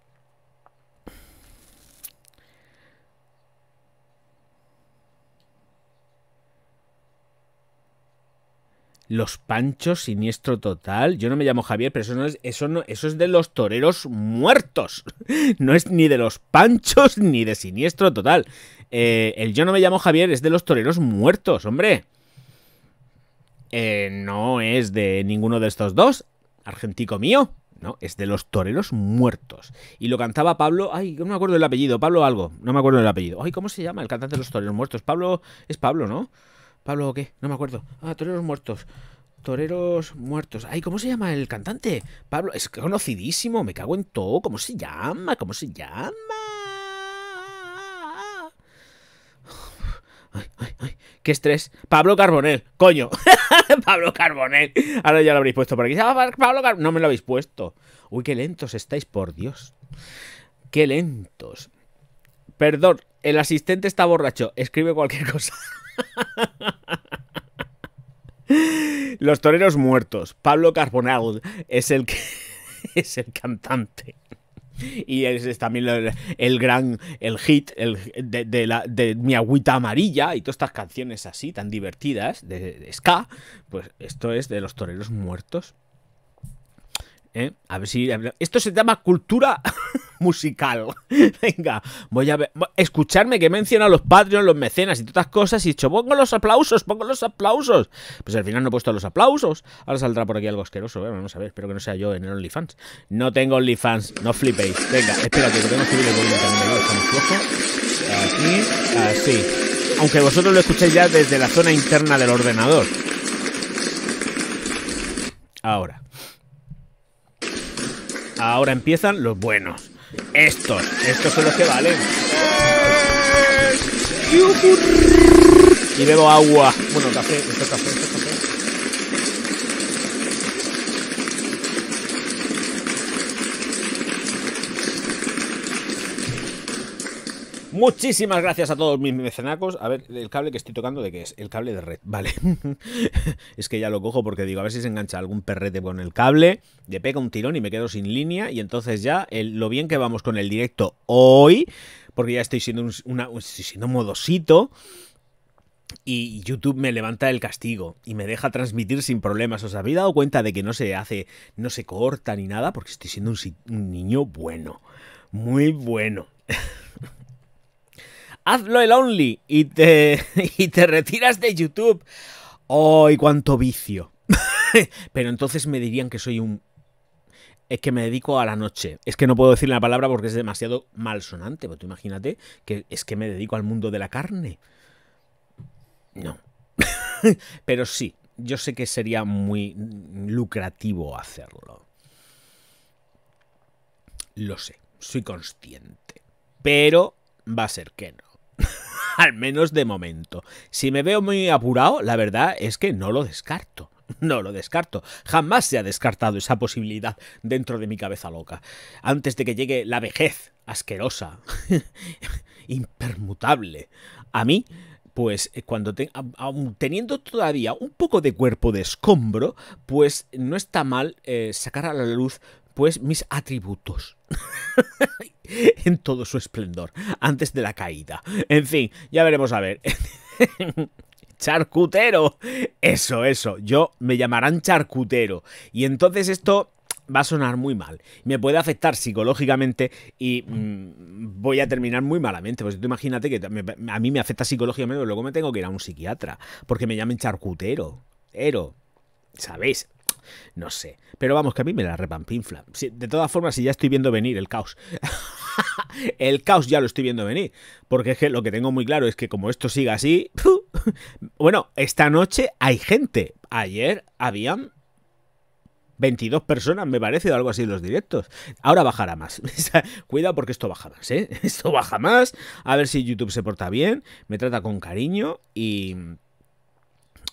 los Panchos, siniestro total. Yo no me llamo Javier, pero eso no es, eso no, eso es de los toreros muertos. No es ni de los Panchos ni de siniestro total. Eh, el Yo no me llamo Javier es de los toreros muertos, hombre. Eh, no es de ninguno de estos dos, argentico mío. No, es de los toreros muertos. Y lo cantaba Pablo. Ay, no me acuerdo el apellido. Pablo algo. No me acuerdo el apellido. Ay, ¿cómo se llama el cantante de los toreros muertos? Pablo. Es Pablo, ¿no? Pablo, o ¿qué? No me acuerdo. Ah, toreros muertos. Toreros muertos. Ay, ¿cómo se llama el cantante? Pablo, es conocidísimo, me cago en todo. ¿Cómo se llama? ¿Cómo se llama? qué estrés. Pablo Carbonel, coño. Pablo Carbonell Ahora ya lo habréis puesto por aquí. Ah, Pablo no me lo habéis puesto. Uy, qué lentos estáis, por Dios. Qué lentos. Perdón, el asistente está borracho. Escribe cualquier cosa. Los toreros muertos. Pablo Carbonell es el que es el cantante y es, también el, gran el hit el, de, la, de, Mi Agüita Amarilla y todas estas canciones así tan divertidas de Ska, pues esto es de los toreros muertos. ¿eh? A ver si... Esto se llama cultura musical. Venga, voy a Escucharme que menciona a los Patreons, los mecenas y todas cosas y he dicho, pongo los aplausos, pongo los aplausos. Pues al final no he puesto los aplausos. Ahora saldrá por aquí algo asqueroso. ¿eh? vamos a ver, espero que no sea yo en el OnlyFans. No tengo OnlyFans, no flipéis. Venga, espérate, que subir el volumen también. Estamos Aquí, así. Aunque vosotros lo escuchéis ya desde la zona interna del ordenador. Ahora. Ahora empiezan los buenos. Estos, estos son los que valen. ¡Eh! Y bebo agua. Bueno, café, esto es café, esto café. Muchísimas gracias a todos mis mecenacos. A ver, el cable que estoy tocando, ¿de qué es? El cable de red, vale. es que ya lo cojo porque digo, a ver si se engancha algún perrete con el cable, le pega un tirón y me quedo sin línea. Y entonces ya, lo bien que vamos con el directo hoy, porque ya estoy siendo, un, modosito. Y YouTube me levanta el castigo y me deja transmitir sin problemas. ¿Os habéis dado cuenta de que no se hace, no se corta ni nada? Porque estoy siendo un niño bueno. Muy bueno. hazlo el only y te, te retiras de YouTube. ¡Ay, cuánto vicio! Pero entonces me dirían que soy un... Es que me dedico a la noche. Es que no puedo decir la palabra porque es demasiado malsonante. Pero tú imagínate que es que me dedico al mundo de la carne. No. Pero sí, yo sé que sería muy lucrativo hacerlo. Lo sé, soy consciente. Pero va a ser que no. Al menos de momento. Si me veo muy apurado, la verdad es que no lo descarto. No lo descarto. Jamás se ha descartado esa posibilidad dentro de mi cabeza loca. Antes de que llegue la vejez asquerosa, impermutable, a mí, pues eh, cuando te, teniendo todavía un poco de cuerpo de escombro, pues no está mal eh, sacar a la luz pues mis atributos. en todo su esplendor, antes de la caída. En fin, ya veremos a ver. charcutero. Eso, eso. Yo me llamarán charcutero. Y entonces esto va a sonar muy mal. Me puede afectar psicológicamente y mm, voy a terminar muy malamente. Pues tú imagínate que a mí me afecta psicológicamente, pero luego me tengo que ir a un psiquiatra porque me llamen charcutero. Ero. ¿Sabéis? No sé. Pero vamos, que a mí me la repampinfla. de todas formas, si ya estoy viendo venir el caos. el caos ya lo estoy viendo venir. Porque es que lo que tengo muy claro es que como esto siga así... bueno, esta noche hay gente. Ayer habían 22 personas, me parece, o algo así en los directos. Ahora bajará más. Cuidado porque esto baja más, ¿eh? Esto baja más. A ver si YouTube se porta bien, me trata con cariño y...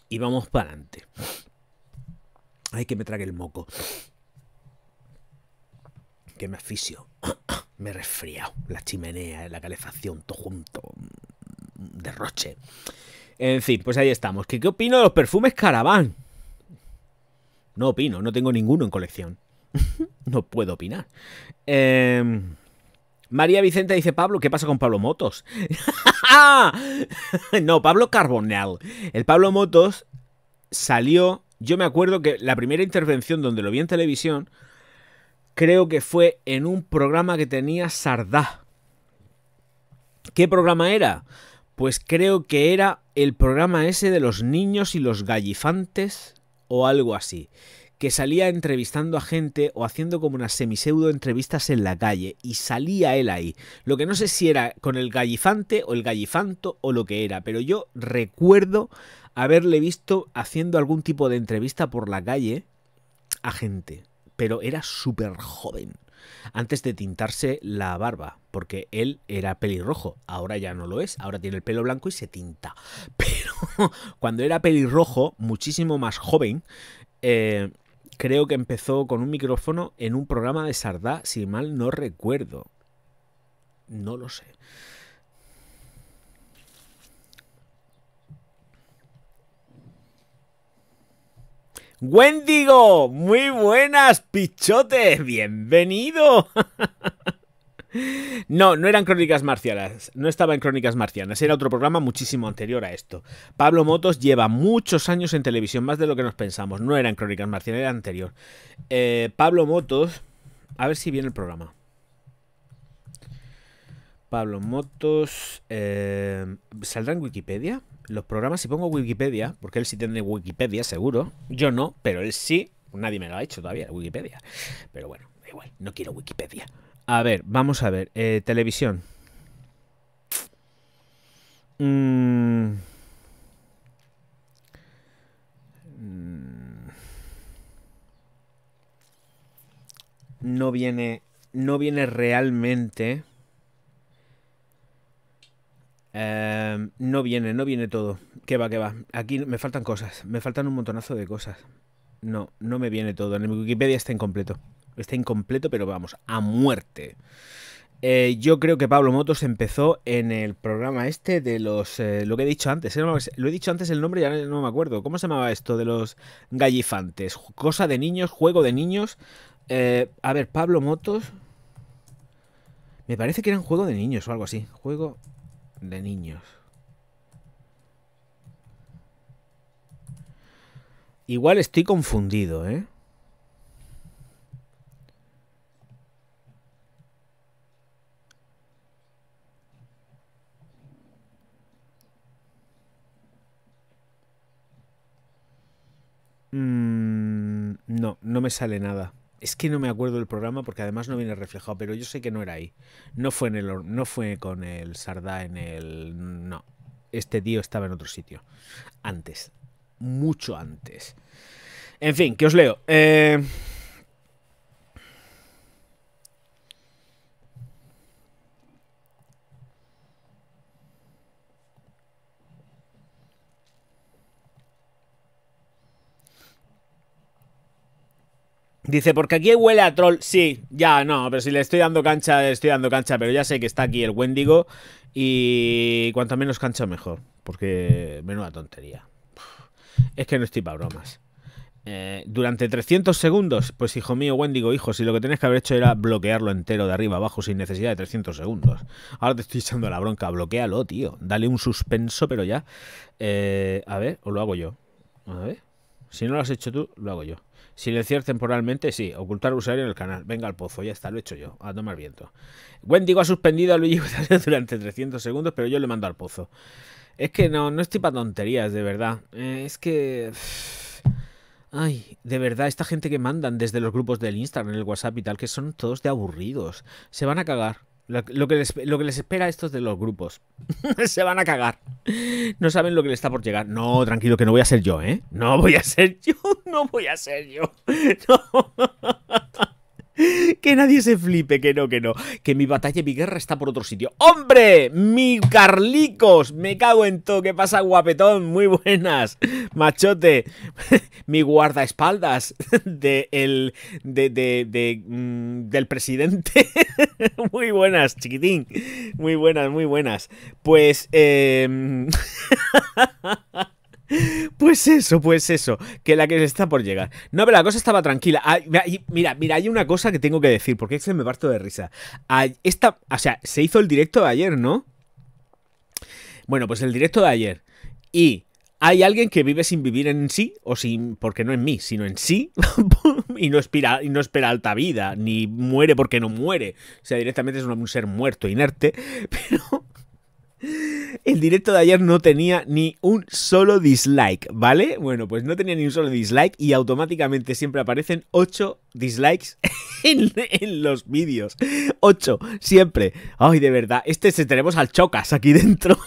Y vamos para adelante. Ay, que me trague el moco. Que me asfixio. Me he resfriado. La chimenea, la calefacción, todo junto. Derroche. En fin, pues ahí estamos. ¿Qué, qué opino de los perfumes Caravan? No opino, no tengo ninguno en colección. no puedo opinar. Em, María Vicente dice, Pablo, ¿qué pasa con Pablo Motos? no, Pablo Carbonell. El Pablo Motos salió yo me acuerdo que la primera intervención donde lo vi en televisión, creo que fue en un programa que tenía Sardá. ¿Qué programa era? Pues creo que era el programa ese de los niños y los gallifantes o algo así, que salía entrevistando a gente o haciendo como unas semiseudo entrevistas en la calle y salía él ahí. Lo que no sé si era con el gallifante o el gallifanto o lo que era, pero yo recuerdo haberle visto haciendo algún tipo de entrevista por la calle a gente, pero era súper joven. Antes de tintarse la barba, porque él era pelirrojo, ahora ya no lo es, ahora tiene el pelo blanco y se tinta. Pero cuando era pelirrojo, muchísimo más joven, eh, creo que empezó con un micrófono en un programa de Sardá, si mal no recuerdo. No lo sé. Wendigo, muy buenas, pichotes, bienvenido. No, no eran crónicas marcianas, no estaba en crónicas marcianas, era otro programa muchísimo anterior a esto. Pablo Motos lleva muchos años en televisión, más de lo que nos pensamos, no eran crónicas marcianas, era anterior. Eh, Pablo Motos, a ver si viene el programa. Pablo Motos. Em, ¿Saldrá en Wikipedia? Los programas, si pongo Wikipedia, porque él sí tiene Wikipedia, seguro. Yo no, pero él sí. Nadie me lo ha hecho todavía, Wikipedia. Pero bueno, igual, no quiero Wikipedia. A ver, vamos a ver. Eh, televisión. Mm. Mm. No viene. No viene realmente. Em, no viene, no viene todo. Que va, que va. Aquí me faltan cosas. Me faltan un montonazo de cosas. No, no me viene todo. En Wikipedia está incompleto. Está incompleto, pero vamos, a muerte. Eh, yo creo que Pablo Motos empezó en el programa este de los... Eh, lo que he dicho antes, eh, lo he dicho antes el nombre, ya no me acuerdo. ¿Cómo se llamaba esto de los gallifantes? Cosa de niños, juego de niños. a ver, Pablo Motos... Me parece que era un juego de niños o algo así. Juego de niños. Igual estoy confundido, ¿eh? Mm, no, no me sale nada. Es que no me acuerdo del programa porque además no viene reflejado, pero yo sé que no era ahí. No fue, en el, no fue con el Sardá en el... No. Este tío estaba en otro sitio. Antes. Mucho antes. En fin, que os leo. Eh... Dice, porque aquí huele a troll. Sí, ya, no, pero si le estoy dando cancha, le estoy dando cancha, pero ya sé que está aquí el Wendigo. Y cuanto menos cancha, mejor. Porque menuda tontería. Es que no estoy para bromas. Eh, durante 300 segundos, pues hijo mío, Wendigo, hijo, si lo que tenías que haber hecho era bloquearlo entero de arriba abajo sin necesidad de 300 segundos. Ahora te estoy echando la bronca, bloquealo, tío. Dale un suspenso, pero ya. Eh, a ver, o lo hago yo. A ver. Si no lo has hecho tú, lo hago yo. Silenciar temporalmente, sí. Ocultar usuario en el canal. Venga al pozo, ya está, lo he hecho yo. A tomar viento. Wendigo ha suspendido a Luigi durante 300 segundos, pero yo le mando al pozo. Es que no, no estoy para tonterías, de verdad. Eh, es que... Ay, de verdad, esta gente que mandan desde los grupos del Instagram, el WhatsApp y tal, que son todos de aburridos. Se van a cagar. Lo, que les, lo, que les, espera a estos de los grupos. Se van a cagar. No saben lo que les está por llegar. No, tranquilo, que no voy a ser yo, ¿eh? No voy a ser yo. No voy a ser yo. No. Que nadie se flipe, que no, que no. Que mi batalla, mi guerra está por otro sitio. ¡Hombre! ¡Mi Carlicos! Me cago en todo. ¿Qué pasa, guapetón? Muy buenas. Machote. mi guardaespaldas de el, de, de, mm, del presidente. muy buenas, chiquitín. Muy buenas, muy buenas. Pues... Eh... Pues eso, pues eso, que la que está por llegar. No, pero la cosa estaba tranquila. mira, mira, hay una cosa que tengo que decir, porque que me parto de risa. esta, o sea, se hizo el directo de ayer, ¿no? Bueno, pues el directo de ayer. Y hay alguien que vive sin vivir en sí, o sin, porque no en mí, sino en sí, y, no y no espera alta vida, ni muere porque no muere. O sea, directamente es un ser muerto, inerte, pero el directo de ayer no tenía ni un solo dislike, ¿vale? Bueno, pues no tenía ni un solo dislike y automáticamente siempre aparecen 8 dislikes en, los vídeos. 8, siempre. Ay, de verdad, este se tenemos al chocas aquí dentro.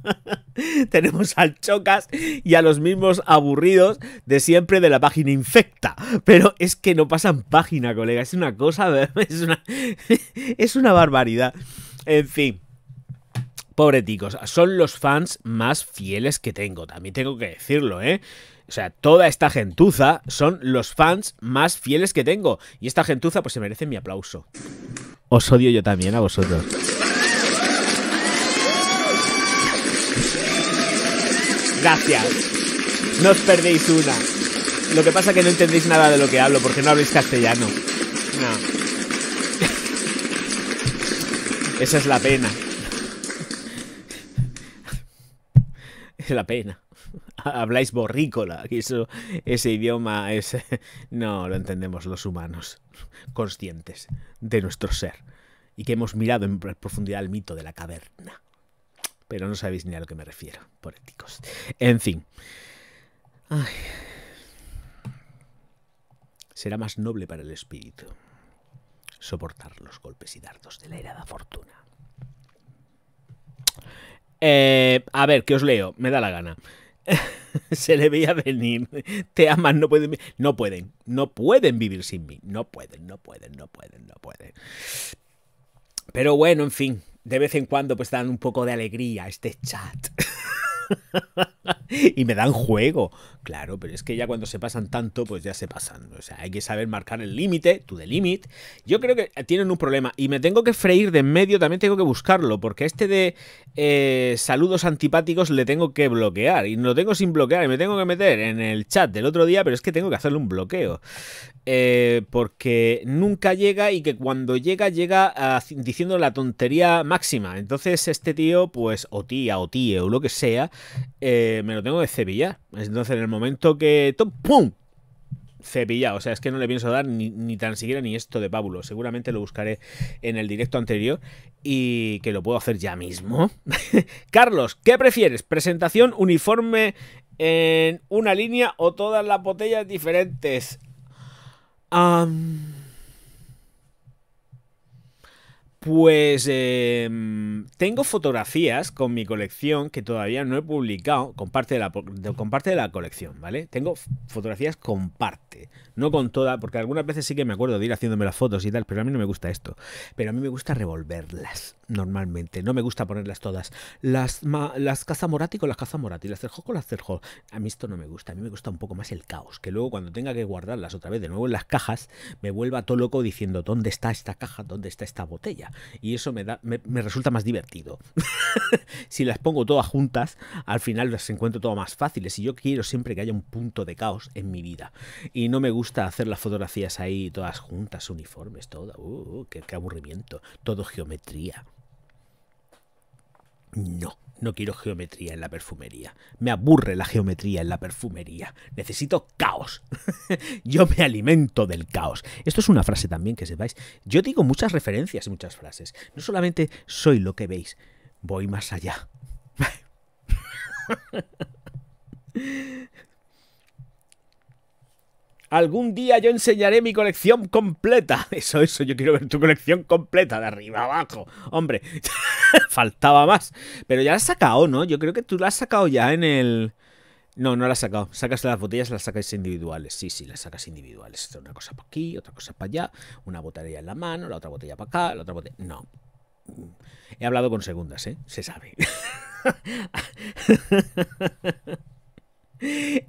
tenemos al chocas y a los mismos aburridos de siempre de la página infecta. Pero es que no pasan página, colega. Es una cosa, es una, es una barbaridad. En fin. Pobreticos, son los fans más fieles que tengo, también tengo que decirlo, ¿eh? O sea, toda esta gentuza son los fans más fieles que tengo. Y esta gentuza pues se merece mi aplauso. Os odio yo también a vosotros. Gracias. No os perdéis una. Lo que pasa es que no entendéis nada de lo que hablo porque no habléis castellano. No. Esa es la pena. la pena. Habláis borrícola, que eso, ese idioma es... No lo entendemos los humanos, conscientes de nuestro ser, y que hemos mirado en profundidad el mito de la caverna. Pero no sabéis ni a lo que me refiero, poéticos. En fin. Será más noble para el espíritu soportar los golpes y dardos de la herada fortuna. Eh, a ver, que os leo, me da la gana. Se le veía venir. Te aman, no pueden, no pueden, no pueden vivir sin mí. No pueden, no pueden, no pueden, no pueden. Pero bueno, en fin, de vez en cuando pues dan un poco de alegría a este chat. y me dan juego. Claro, pero es que ya cuando se pasan tanto, pues ya se pasan. O sea, hay que saber marcar el límite, tu de límite, Yo creo que tienen un problema. Y me tengo que freír de en medio, también tengo que buscarlo, porque este de eh, saludos antipáticos le tengo que bloquear. Y lo tengo sin bloquear, y me tengo que meter en el chat del otro día, pero es que tengo que hacerle un bloqueo. Eh, porque nunca llega y que cuando llega, llega ah, diciendo la tontería máxima. Entonces, este tío, pues, o tía, o tío, o lo que sea, eh eh, me lo tengo que cepillar. Entonces, en el momento que. ¡Pum! Cepillado, o sea, es que no le pienso dar ni, tan siquiera ni esto de pábulo. Seguramente lo buscaré en el directo anterior y que lo puedo hacer ya mismo. Carlos, ¿qué prefieres? ¿Presentación uniforme en una línea o todas las botellas diferentes? Pues em, tengo fotografías con mi colección que todavía no he publicado, con parte de la, de la colección, ¿vale? Tengo fotografías con parte, no con toda, porque algunas veces sí que me acuerdo de ir haciéndome las fotos y tal, pero a mí no me gusta esto. Pero a mí me gusta revolverlas normalmente, no me gusta ponerlas todas. Las, ma, las morati con las morati, las Cerjo con las Cerjo. A mí esto no me gusta, a mí me gusta un poco más el caos, que luego cuando tenga que guardarlas otra vez de nuevo en las cajas, me vuelva todo loco diciendo, ¿dónde está esta caja? ¿Dónde está esta botella? y eso me, da, me, resulta más divertido. si las pongo todas juntas, al final las encuentro todas más fáciles y yo quiero siempre que haya un punto de caos en mi vida. Y no me gusta hacer las fotografías ahí todas juntas, uniformes, todo, uh, uh, qué aburrimiento. Todo geometría. No. No quiero geometría en la perfumería. Me aburre la geometría en la perfumería. Necesito caos. Yo me alimento del caos. Esto es una frase también que sepáis. Yo digo muchas referencias y muchas frases. No solamente soy lo que veis, voy más allá. Algún día yo enseñaré mi colección completa. Eso, eso, yo quiero ver tu colección completa, de arriba abajo. Hombre, faltaba más. Pero ya la has sacado, ¿no? Yo creo que tú la has sacado ya en el... No, no la has sacado. Sacas las botellas, las sacas individuales. Sí, sí, las sacas individuales. Una cosa para aquí, otra cosa para allá. Una botella en la mano, la otra botella para acá, la otra botella... No. He hablado con segundas, ¿eh? Se sabe.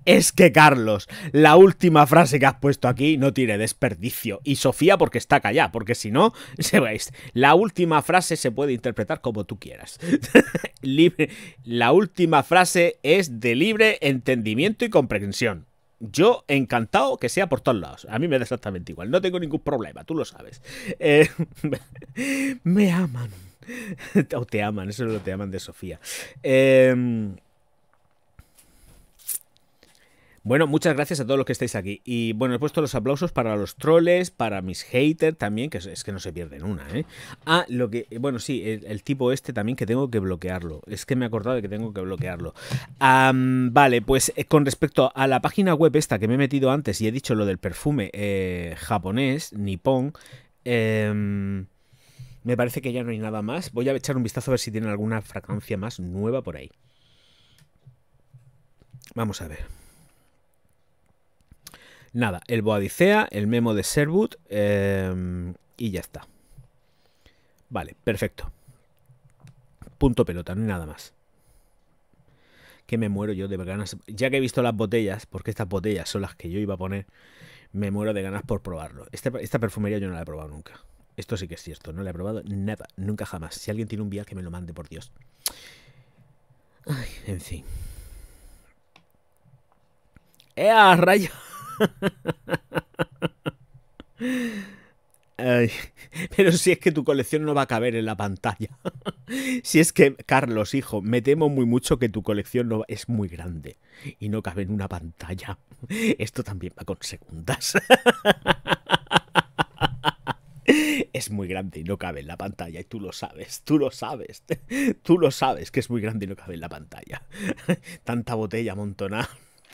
Es que, Carlos, la última frase que has puesto aquí no tiene desperdicio. Y Sofía, porque está callada, porque si no, se veis. La última frase se puede interpretar como tú quieras. libre. La última frase es de libre entendimiento y comprensión. Yo encantado que sea por todos lados. A mí me da exactamente igual. No tengo ningún problema, tú lo sabes. Eh, me aman. o te aman, eso es lo que te aman de Sofía. Eh. Bueno, muchas gracias a todos los que estáis aquí. Y bueno, he puesto los aplausos para los troles, para mis haters también, que es, que no se pierden una, ¿eh? Ah, lo que. Bueno, sí, el, tipo este también que tengo que bloquearlo. Es que me he acordado de que tengo que bloquearlo. vale, pues eh, con respecto a la página web esta que me he metido antes y he dicho lo del perfume eh, japonés, nipón. Em, me parece que ya no hay nada más. Voy a echar un vistazo a ver si tienen alguna fragancia más nueva por ahí. Vamos a ver. Nada, el Boadicea, el memo de Servut em, y ya está. Vale, perfecto. Punto pelota, no hay nada más. Que me muero yo de ganas. Ya que he visto las botellas, porque estas botellas son las que yo iba a poner, me muero de ganas por probarlo. Este, esta, perfumería yo no la he probado nunca. Esto sí que es cierto, no la he probado nada, nunca jamás. Si alguien tiene un viaje, que me lo mande, por Dios. Ay, en fin. ¡Ea, rayo! pero si es que tu colección no va a caber en la pantalla. si es que, Carlos, hijo, me temo muy mucho que tu colección no es muy grande y no cabe en una pantalla. Esto también va con segundas. es muy grande y no cabe en la pantalla. Y tú lo sabes, tú lo sabes. Tú lo sabes que es muy grande y no cabe en la pantalla. Tanta botella amontonada.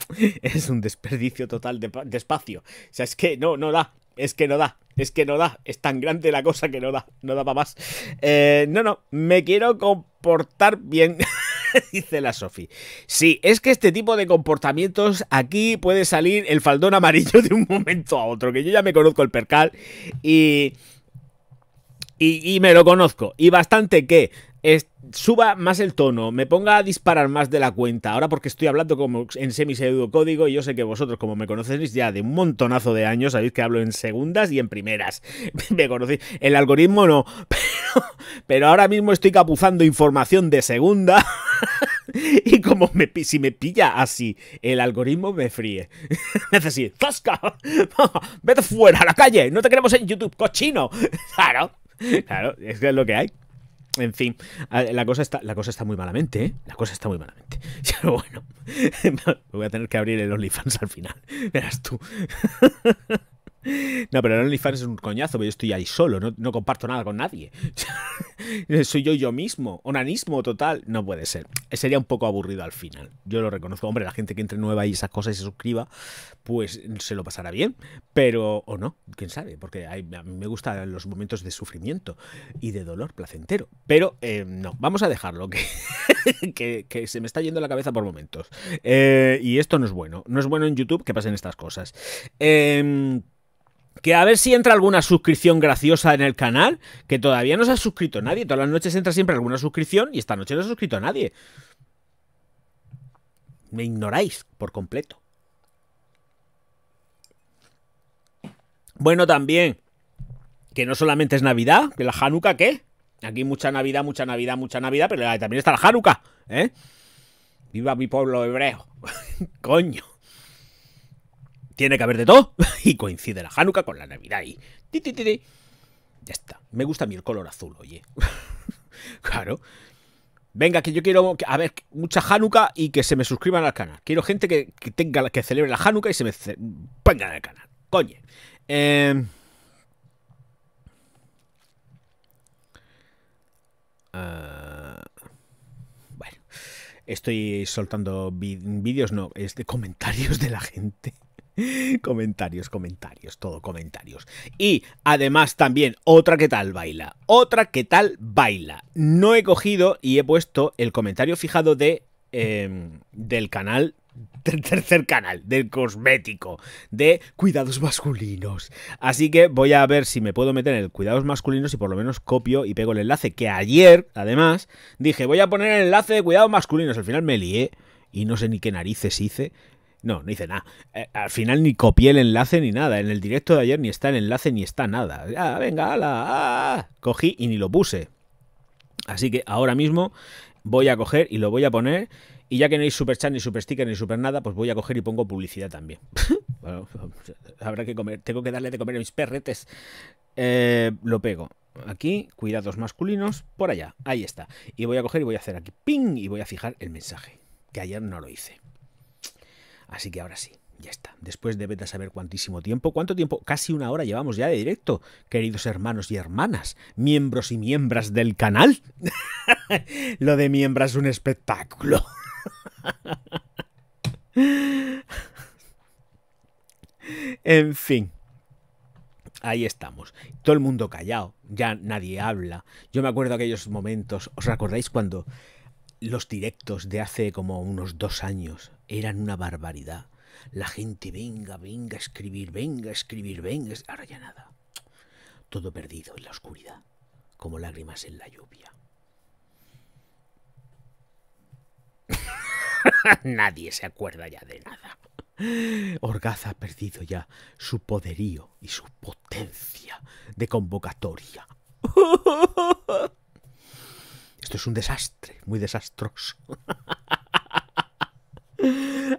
es un desperdicio total de, espacio. O sea, es que no, no da. Es que no da. Es que no da. Es tan grande la cosa que no da. No da para más. Eh, no, no. Me quiero comportar bien. dice la Sofi. Sí, es que este tipo de comportamientos aquí puede salir el faldón amarillo de un momento a otro. Que yo ya me conozco el percal y. Y, y me lo conozco. Y bastante que suba más el tono, me ponga a disparar más de la cuenta, ahora porque estoy hablando como en semi código y yo sé que vosotros como me conocéis ya de un montonazo de años, sabéis que hablo en segundas y en primeras, me conocéis, el algoritmo no, pero, ahora mismo estoy capuzando información de segunda y como me, si me pilla así, el algoritmo me fríe, Necesito. ¡Vete fuera a la calle! ¡No te queremos en YouTube, cochino! Claro, claro, es lo que hay. En fin, la cosa está, la cosa está muy malamente, ¿eh? La cosa está muy malamente. Pero bueno, voy a tener que abrir el OnlyFans al final. Eras tú. No, pero el OnlyFans es un coñazo, pero yo estoy ahí solo, no, comparto nada con nadie. Soy yo yo mismo, onanismo total. No puede ser. Sería un poco aburrido al final. Yo lo reconozco. Hombre, la gente que entre nueva y esas cosas y se suscriba, pues se lo pasará bien. Pero, o no, quién sabe, porque a mí me gustan los momentos de sufrimiento y de dolor placentero. Pero eh, no, vamos a dejarlo, que, que, se me está yendo la cabeza por momentos. Eh, y esto no es bueno. No es bueno en YouTube que pasen estas cosas. Em, que a ver si entra alguna suscripción graciosa en el canal, que todavía no se ha suscrito nadie. Todas las noches entra siempre alguna suscripción y esta noche no se ha suscrito a nadie. Me ignoráis por completo. Bueno, también, que no solamente es Navidad, que la Hanukkah, ¿qué? Aquí mucha Navidad, mucha Navidad, mucha Navidad, pero también está la Hanukkah, ¿eh? Viva mi pueblo hebreo. Coño tiene que haber de todo. y coincide la Hanukkah con la Navidad y... ya está. Me gusta a mí el color azul, oye. claro. Venga, que yo quiero... A ver, mucha Hanukkah y que se me suscriban al canal. Quiero gente que, tenga, que celebre la Hanukkah y se me pongan al canal. Coño. Em. Ah. bueno, estoy soltando vídeos, no, es de comentarios de la gente. comentarios, comentarios, todo comentarios. Y además también otra que tal baila, otra que tal baila. No he cogido y he puesto el comentario fijado de em, del canal del tercer canal, del cosmético, de cuidados masculinos. Así que voy a ver si me puedo meter en el cuidados masculinos y por lo menos copio y pego el enlace. Que ayer, además, dije, voy a poner el enlace de cuidados masculinos. Al final me lié y no sé ni qué narices hice. No, no hice nada. Eh, al final ni copié el enlace ni nada. En el directo de ayer ni está el enlace ni está nada. Ah, venga, ala, ah. Cogí y ni lo puse. Así que ahora mismo voy a coger y lo voy a poner. Y ya que no hay super chat, ni super sticker, ni super nada, pues voy a coger y pongo publicidad también. habrá que comer. Tengo que darle de comer a mis perretes. Eh, lo pego aquí, cuidados masculinos, por allá, ahí está. Y voy a coger y voy a hacer aquí ping y voy a fijar el mensaje, que ayer no lo hice. Así que ahora sí, ya está. Después de saber cuantísimo tiempo, cuánto tiempo, casi una hora llevamos ya de directo, queridos hermanos y hermanas, miembros y miembras del canal. Lo de miembros es un espectáculo. en fin. Ahí estamos. Todo el mundo callado. Ya nadie habla. Yo me acuerdo aquellos momentos. ¿Os recordáis cuando los directos de hace como unos dos años eran una barbaridad. La gente, venga, venga a escribir, venga a escribir, venga. Ahora ya nada. Todo perdido en la oscuridad, como lágrimas en la lluvia. Nadie se acuerda ya de nada. Orgaz ha perdido ya su poderío y su potencia de convocatoria. Esto es un desastre, muy desastroso.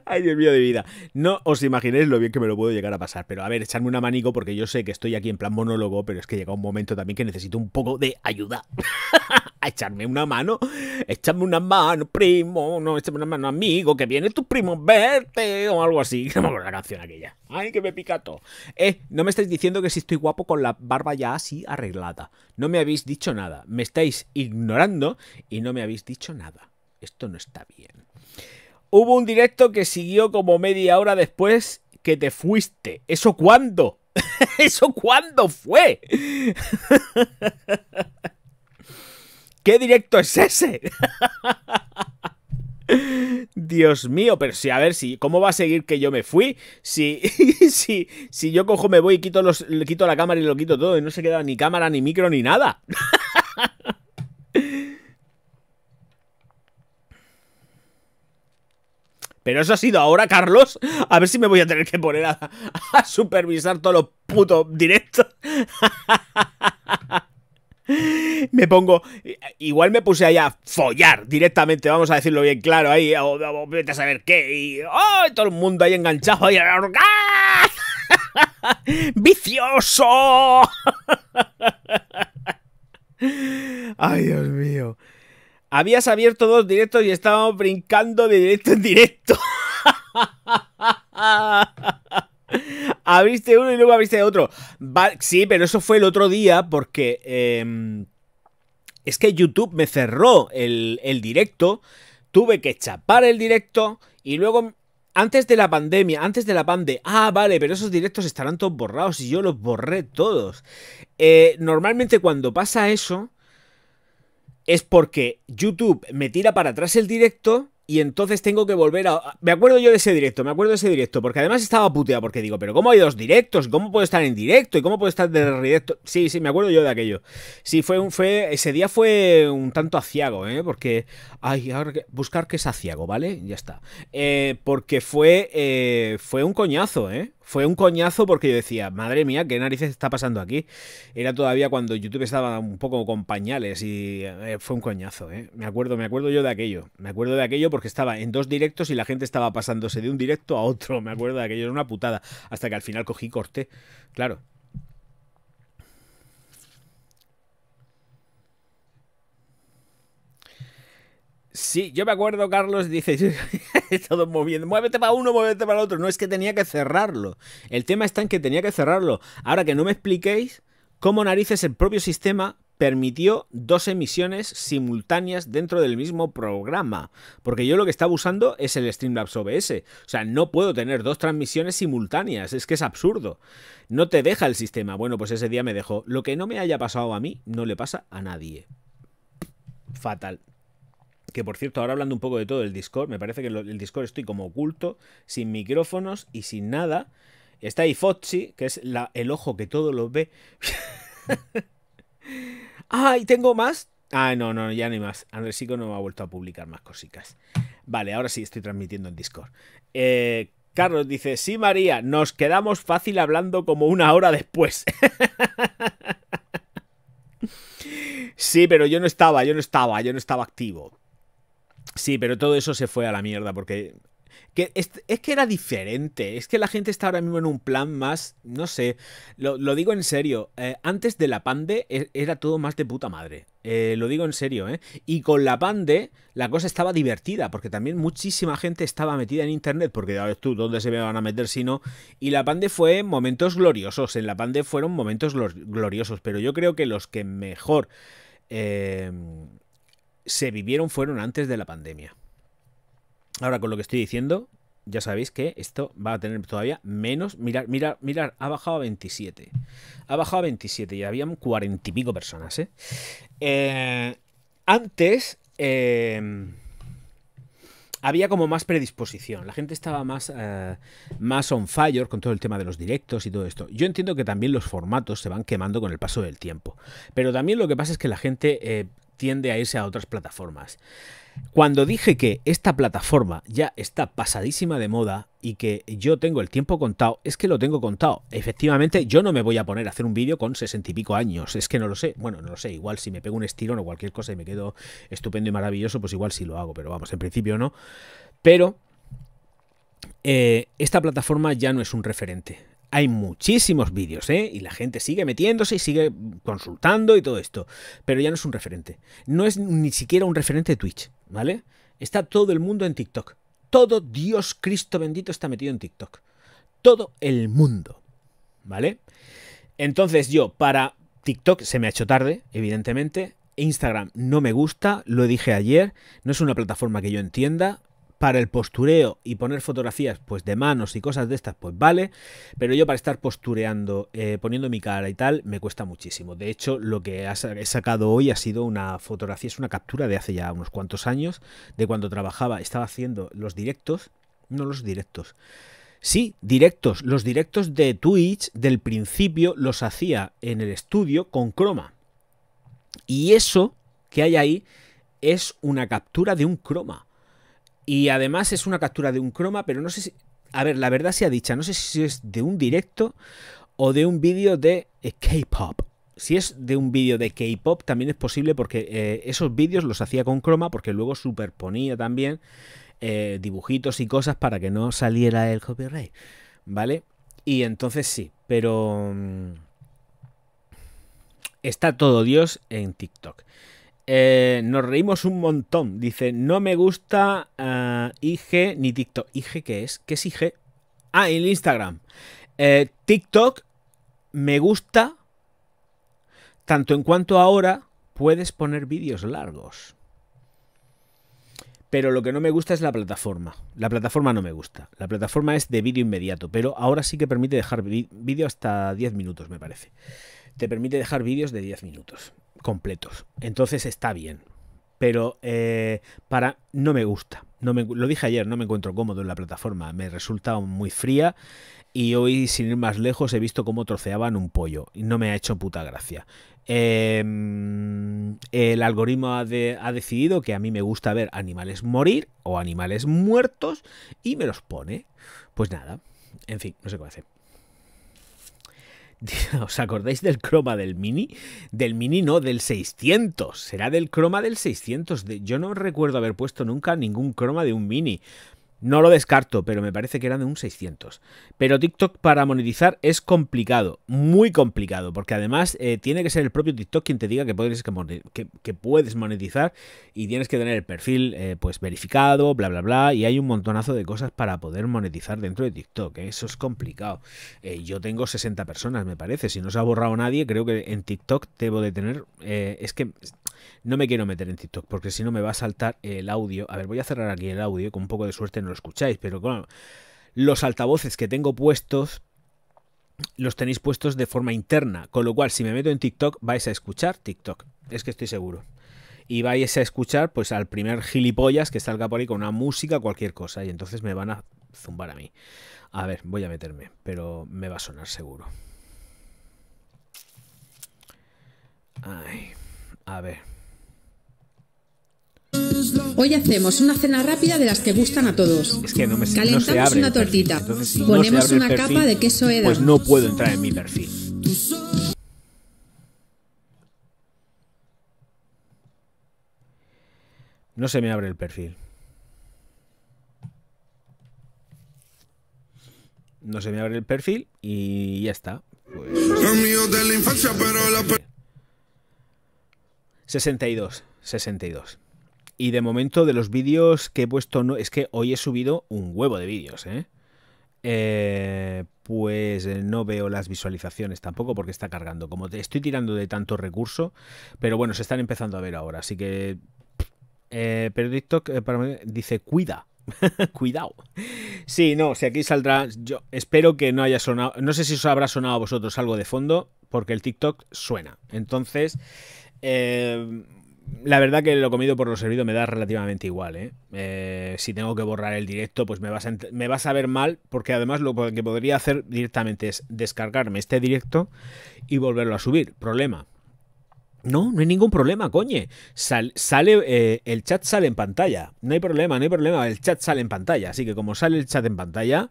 Ay, Dios mío de vida. No os imaginéis lo bien que me lo puedo llegar a pasar. Pero a ver, echarme un manico porque yo sé que estoy aquí en plan monólogo, pero es que llega un momento también que necesito un poco de ayuda. a echarme una mano. Echarme una mano, primo. No, echarme una mano, amigo. Que viene tu primo verte o algo así. No me acuerdo la canción aquella. Ay, que me pica todo. Eh, no me estáis diciendo que si estoy guapo con la barba ya así arreglada. No me habéis dicho nada. Me estáis ignorando y no me habéis dicho nada. Esto no está bien. Hubo un directo que siguió como media hora después que te fuiste. ¿Eso cuándo? ¿Eso cuándo fue? ¿Qué directo es ese? Dios mío, pero si, a ver, si, ¿cómo va a seguir que yo me fui? Si, si, si yo cojo, me voy y quito, le quito la cámara y lo quito todo y no se queda ni cámara, ni micro, ni nada. Pero eso ha sido ahora, Carlos. A ver si me voy a tener que poner a, supervisar todos los putos directos. me pongo. Igual me puse allá a follar directamente, vamos a decirlo bien claro, ahí, vete a saber qué, y todo el mundo ahí enganchado, ¡ah! ¡Vicioso! ¡Ay, Dios mío! Habías abierto dos directos y estábamos brincando de directo en directo. abriste uno y luego abriste otro. sí, pero eso fue el otro día porque em, es que YouTube me cerró el, directo. Tuve que chapar el directo y luego antes de la pandemia, antes de la pande, ah, vale, pero esos directos estarán todos borrados y yo los borré todos. Eh, normalmente cuando pasa eso, es porque YouTube me tira para atrás el directo y entonces tengo que volver a... Me acuerdo yo de ese directo, me acuerdo de ese directo, porque además estaba puteado, porque digo, pero ¿cómo hay dos directos? ¿Cómo puedo estar en directo? ¿Y cómo puedo estar de directo? Sí, sí, me acuerdo yo de aquello. Sí, fue un... Fue, ese día fue un tanto aciago, ¿eh? Porque... Ay, ahora que... buscar que es aciago, ¿vale? Ya está. Eh, porque fue... Eh, fue un coñazo, ¿eh? Fue un coñazo porque yo decía, madre mía, ¿qué narices está pasando aquí? Era todavía cuando YouTube estaba un poco con pañales y eh, fue un coñazo, ¿eh? Me acuerdo, me acuerdo yo de aquello. Me acuerdo de aquello porque estaba en dos directos y la gente estaba pasándose de un directo a otro. Me acuerdo de aquello, era una putada. Hasta que al final cogí corte. Claro, Sí, yo me acuerdo, Carlos, dice, todo moviendo, muévete para uno, muévete para el otro. No es que tenía que cerrarlo. El tema está en que tenía que cerrarlo. Ahora que no me expliquéis cómo narices el propio sistema permitió dos emisiones simultáneas dentro del mismo programa. Porque yo lo que estaba usando es el Streamlabs OBS. O sea, no puedo tener dos transmisiones simultáneas. Es que es absurdo. No te deja el sistema. Bueno, pues ese día me dejó. Lo que no me haya pasado a mí, no le pasa a nadie. Fatal. Que por cierto, ahora hablando un poco de todo el Discord, me parece que el Discord estoy como oculto, sin micrófonos y sin nada. Está ahí Foxy, que es el ojo que todo lo ve. ¡Ay, tengo más! Ah, no, no, ya ni más más. Sico no me ha vuelto a publicar más cositas. Vale, ahora sí estoy transmitiendo en Discord. Eh, Carlos dice, sí María, nos quedamos fácil hablando como una hora después. sí, pero yo no estaba, yo no estaba, yo no estaba activo. Sí, pero todo eso se fue a la mierda porque es, que era diferente. Es que la gente está ahora mismo en un plan más. No sé. Lo, digo en serio. Eh, antes de la pande e, era todo más de puta madre. Eh, lo digo en serio, ¿eh? Y con la pande la cosa estaba divertida. Porque también muchísima gente estaba metida en internet. Porque ya ves tú dónde se me van a meter si no. Y la pande fue momentos gloriosos. En la pande fueron momentos gloriosos. Pero yo creo que los que mejor. Eh, se vivieron fueron antes de la pandemia. Ahora, con lo que estoy diciendo, ya sabéis que esto va a tener todavía menos. Mirar, mirar, mirar, ha bajado a 27. Ha bajado a 27 y habían cuarenta y pico personas. ¿eh? eh antes em, había como más predisposición. La gente estaba más, eh, más on fire con todo el tema de los directos y todo esto. Yo entiendo que también los formatos se van quemando con el paso del tiempo. Pero también lo que pasa es que la gente eh, tiende a irse a otras plataformas. Cuando dije que esta plataforma ya está pasadísima de moda y que yo tengo el tiempo contado, es que lo tengo contado. Efectivamente, yo no me voy a poner a hacer un vídeo con sesenta y pico años, es que no lo sé. Bueno, no lo sé, igual si me pego un estirón o cualquier cosa y me quedo estupendo y maravilloso, pues igual sí lo hago, pero vamos, en principio no. Pero eh, esta plataforma ya no es un referente. Hay muchísimos vídeos, ¿eh? Y la gente sigue metiéndose y sigue consultando y todo esto. Pero ya no es un referente. No es ni siquiera un referente de Twitch, ¿vale? Está todo el mundo en TikTok. Todo Dios Cristo bendito está metido en TikTok. Todo el mundo, ¿vale? Entonces yo, para TikTok se me ha hecho tarde, evidentemente. Instagram no me gusta, lo dije ayer, no es una plataforma que yo entienda, para el postureo y poner fotografías pues de manos y cosas de estas, pues vale, pero yo para estar postureando, eh, poniendo mi cara y tal, me cuesta muchísimo. De hecho, lo que he sacado hoy ha sido una fotografía, es una captura de hace ya unos cuantos años, de cuando trabajaba, estaba haciendo los directos, no los directos. Sí, directos, los directos de Twitch del principio los hacía en el estudio con croma. Y eso que hay ahí es una captura de un croma. Y además es una captura de un croma, pero no sé si... A ver, la verdad ha dicha, no sé si es de un directo o de un vídeo de eh, K-Pop. Si es de un vídeo de K-Pop también es posible porque eh, esos vídeos los hacía con croma porque luego superponía también eh, dibujitos y cosas para que no saliera el copyright. ¿Vale? Y entonces sí, pero... Mm, está todo Dios en TikTok. Eh, nos reímos un montón. Dice, no me gusta eh, IG ni TikTok. ¿IG qué es? ¿Qué es IG? Ah, el Instagram. Eh, TikTok me gusta tanto en cuanto ahora puedes poner vídeos largos. Pero lo que no me gusta es la plataforma. La plataforma no me gusta. La plataforma es de vídeo inmediato, pero ahora sí que permite dejar vídeo hasta 10 minutos, me parece. Te permite dejar vídeos de 10 minutos completos. Entonces está bien. Pero eh, para. no me gusta. No me, lo dije ayer, no me encuentro cómodo en la plataforma. Me resulta muy fría. Y hoy, sin ir más lejos, he visto cómo troceaban un pollo. Y no me ha hecho puta gracia. Em, el algoritmo ha, ha, decidido que a mí me gusta ver animales morir o animales muertos. Y me los pone. Pues nada. En fin, no sé cómo hacer. ¿Os acordáis del croma del Mini? Del Mini no, del 600. Será del croma del 600. yo no recuerdo haber puesto nunca ningún croma de un Mini. No lo descarto, pero me parece que eran de un 600. Pero TikTok para monetizar es complicado, muy complicado, porque además eh, tiene que ser el propio TikTok quien te diga que puedes, monetizar y tienes que tener el perfil eh, pues verificado, bla, bla, bla, y hay un montonazo de cosas para poder monetizar dentro de TikTok. ¿eh? Eso es complicado. yo tengo 60 personas, me parece. Si no se ha borrado nadie, creo que en TikTok debo de tener... es que no me quiero meter en TikTok porque si no me va a saltar el audio. A ver, voy a cerrar aquí el audio, con un poco de suerte no lo escucháis, pero con los altavoces que tengo puestos los tenéis puestos de forma interna, con lo cual si me meto en TikTok vais a escuchar TikTok, es que estoy seguro. Y vais a escuchar pues al primer gilipollas que salga por ahí con una música, cualquier cosa, y entonces me van a zumbar a mí. A ver, voy a meterme, pero me va a sonar seguro. Ay, a ver. Hoy hacemos una cena rápida de las que gustan a todos. Es que no me Calentamos una tortita, ponemos una capa de queso edad. Pues no puedo entrar en mi perfil. No se me abre el perfil. No se me abre el perfil y ya está. Pues... 62, 62. Y de momento de los vídeos que he puesto, no, es que hoy he subido un huevo de vídeos, ¿eh? eh pues eh, no veo las visualizaciones tampoco porque está cargando. Como te estoy tirando de tanto recurso, pero bueno, se están empezando a ver ahora. Así que. Eh, pero TikTok dice: cuida. Cuidado. Sí, no, si aquí saldrá. Yo espero que no haya sonado. No sé si os habrá sonado a vosotros algo de fondo, porque el TikTok suena. Entonces la verdad que lo comido por lo servido me da relativamente igual, ¿eh? eh si tengo que borrar el directo, pues me vas, a, me ver mal, porque además lo que podría hacer directamente es descargarme este directo y volverlo a subir. Problema. No, no hay ningún problema, coño. sale, eh, el chat sale en pantalla. No hay problema, no hay problema. El chat sale en pantalla. Así que como sale el chat en pantalla,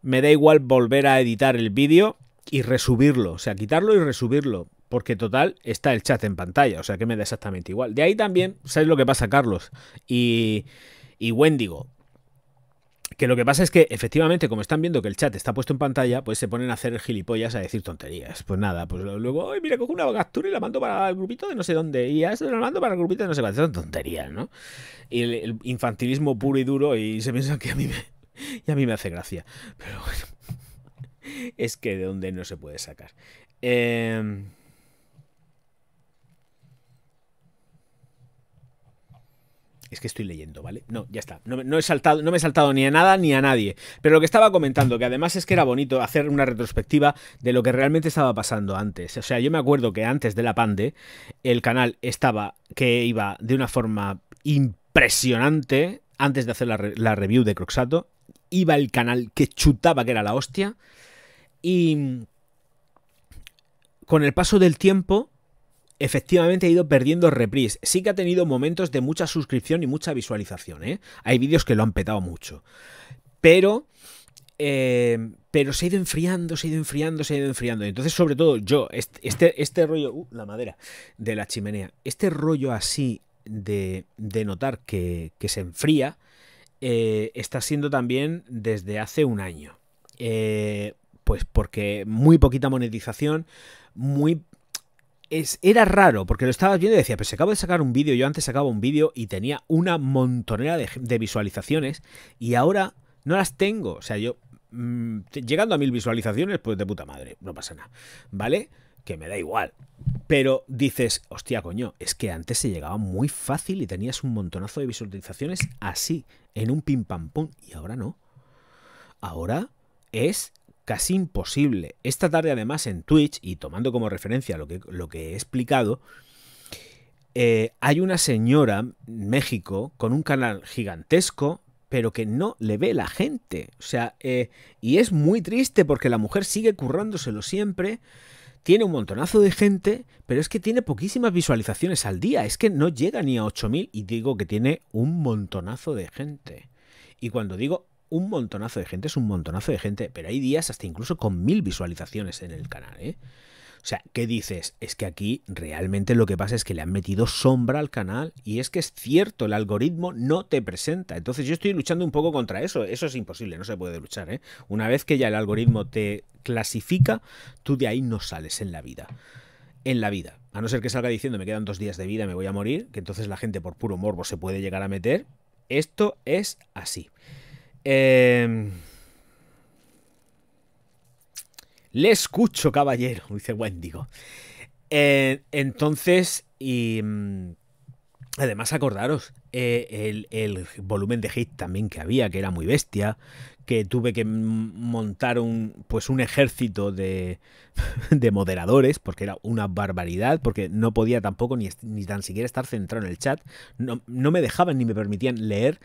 me da igual volver a editar el vídeo y resubirlo. O sea, quitarlo y resubirlo porque total está el chat en pantalla, o sea que me da exactamente igual. De ahí también, ¿sabes lo que pasa, Carlos? Y, y Wendigo. Que lo que pasa es que efectivamente, como están viendo que el chat está puesto en pantalla, pues se ponen a hacer gilipollas a decir tonterías. Pues nada, pues luego, ay, mira, cojo una captura y la mando para el grupito de no sé dónde, y a eso la mando para el grupito de no sé dónde. Son tonterías, ¿no? Y el, infantilismo puro y duro, y se piensan que a mí me, y a mí me hace gracia. Pero bueno, es que de dónde no se puede sacar. Eh. Es que estoy leyendo, ¿vale? No, ya está. No, he saltado, no me he saltado ni a nada ni a nadie. Pero lo que estaba comentando, que además es que era bonito hacer una retrospectiva de lo que realmente estaba pasando antes. O sea, yo me acuerdo que antes de la pande, el canal estaba, que iba de una forma impresionante, antes de hacer la, la review de Croxato, iba el canal que chutaba que era la hostia. Y con el paso del tiempo efectivamente ha ido perdiendo reprise. Sí que ha tenido momentos de mucha suscripción y mucha visualización. ¿eh? Hay vídeos que lo han petado mucho. Pero... Eh, pero se ha ido enfriando, se ha ido enfriando, se ha ido enfriando. Entonces, sobre todo, yo, este, este, rollo, uh, la madera de la chimenea, este rollo así de, de notar que, se enfría, eh, está siendo también desde hace un año. pues porque muy poquita monetización, muy es, era raro, porque lo estabas viendo y decía, pues acabo de sacar un vídeo, yo antes sacaba un vídeo y tenía una montonera de, visualizaciones y ahora no las tengo. O sea, yo mm, llegando a mil visualizaciones, pues de puta madre, no pasa nada, ¿vale? Que me da igual. Pero dices, hostia, coño, es que antes se llegaba muy fácil y tenías un montonazo de visualizaciones así, en un pim pam pum, y ahora no. Ahora es casi imposible. Esta tarde además en Twitch, y tomando como referencia lo que, lo que he explicado, eh, hay una señora en México con un canal gigantesco, pero que no le ve la gente. O sea, eh, y es muy triste porque la mujer sigue currándoselo siempre. Tiene un montonazo de gente, pero es que tiene poquísimas visualizaciones al día. Es que no llega ni a 8.000 y digo que tiene un montonazo de gente. Y cuando digo un montonazo de gente, es un montonazo de gente, pero hay días hasta incluso con mil visualizaciones en el canal, ¿eh? O sea, ¿qué dices? Es que aquí realmente lo que pasa es que le han metido sombra al canal y es que es cierto, el algoritmo no te presenta. Entonces yo estoy luchando un poco contra eso. Eso es imposible, no se puede luchar. ¿eh? Una vez que ya el algoritmo te clasifica, tú de ahí no sales en la vida. En la vida. A no ser que salga diciendo me quedan dos días de vida, me voy a morir, que entonces la gente por puro morbo se puede llegar a meter. Esto es así. Em, le escucho, caballero, dice Wendigo. Eh, entonces, y... Mm, además, acordaros, eh, el, volumen de hit también que había, que era muy bestia, que tuve que montar un pues un ejército de, moderadores porque era una barbaridad porque no podía tampoco ni, ni tan siquiera estar centrado en el chat no, me dejaban ni me permitían leer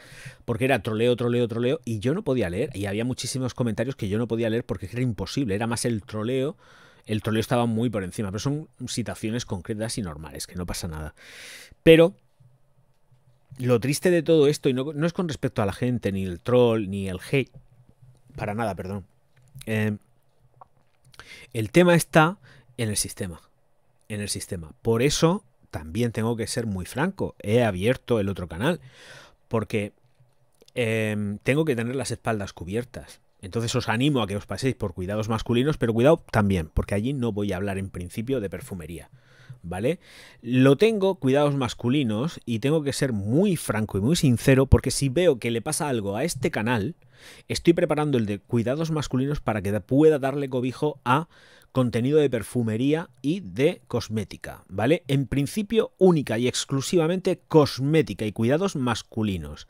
porque era troleo troleo troleo y yo no podía leer y había muchísimos comentarios que yo no podía leer porque era imposible era más el troleo el troleo estaba muy por encima pero son situaciones concretas y normales que no pasa nada pero lo triste de todo esto, y no, no es con respecto a la gente, ni el troll, ni el hate, para nada, perdón. Eh, el tema está en el sistema. En el sistema. Por eso también tengo que ser muy franco. He abierto el otro canal. Porque em, tengo que tener las espaldas cubiertas. Entonces os animo a que os paséis por cuidados masculinos, pero cuidado también, porque allí no voy a hablar en principio de perfumería. ¿vale? Lo tengo cuidados masculinos y tengo que ser muy franco y muy sincero porque si veo que le pasa algo a este canal, estoy preparando el de cuidados masculinos para que pueda darle cobijo a contenido de perfumería y de cosmética, ¿vale? En principio única y exclusivamente cosmética y cuidados masculinos.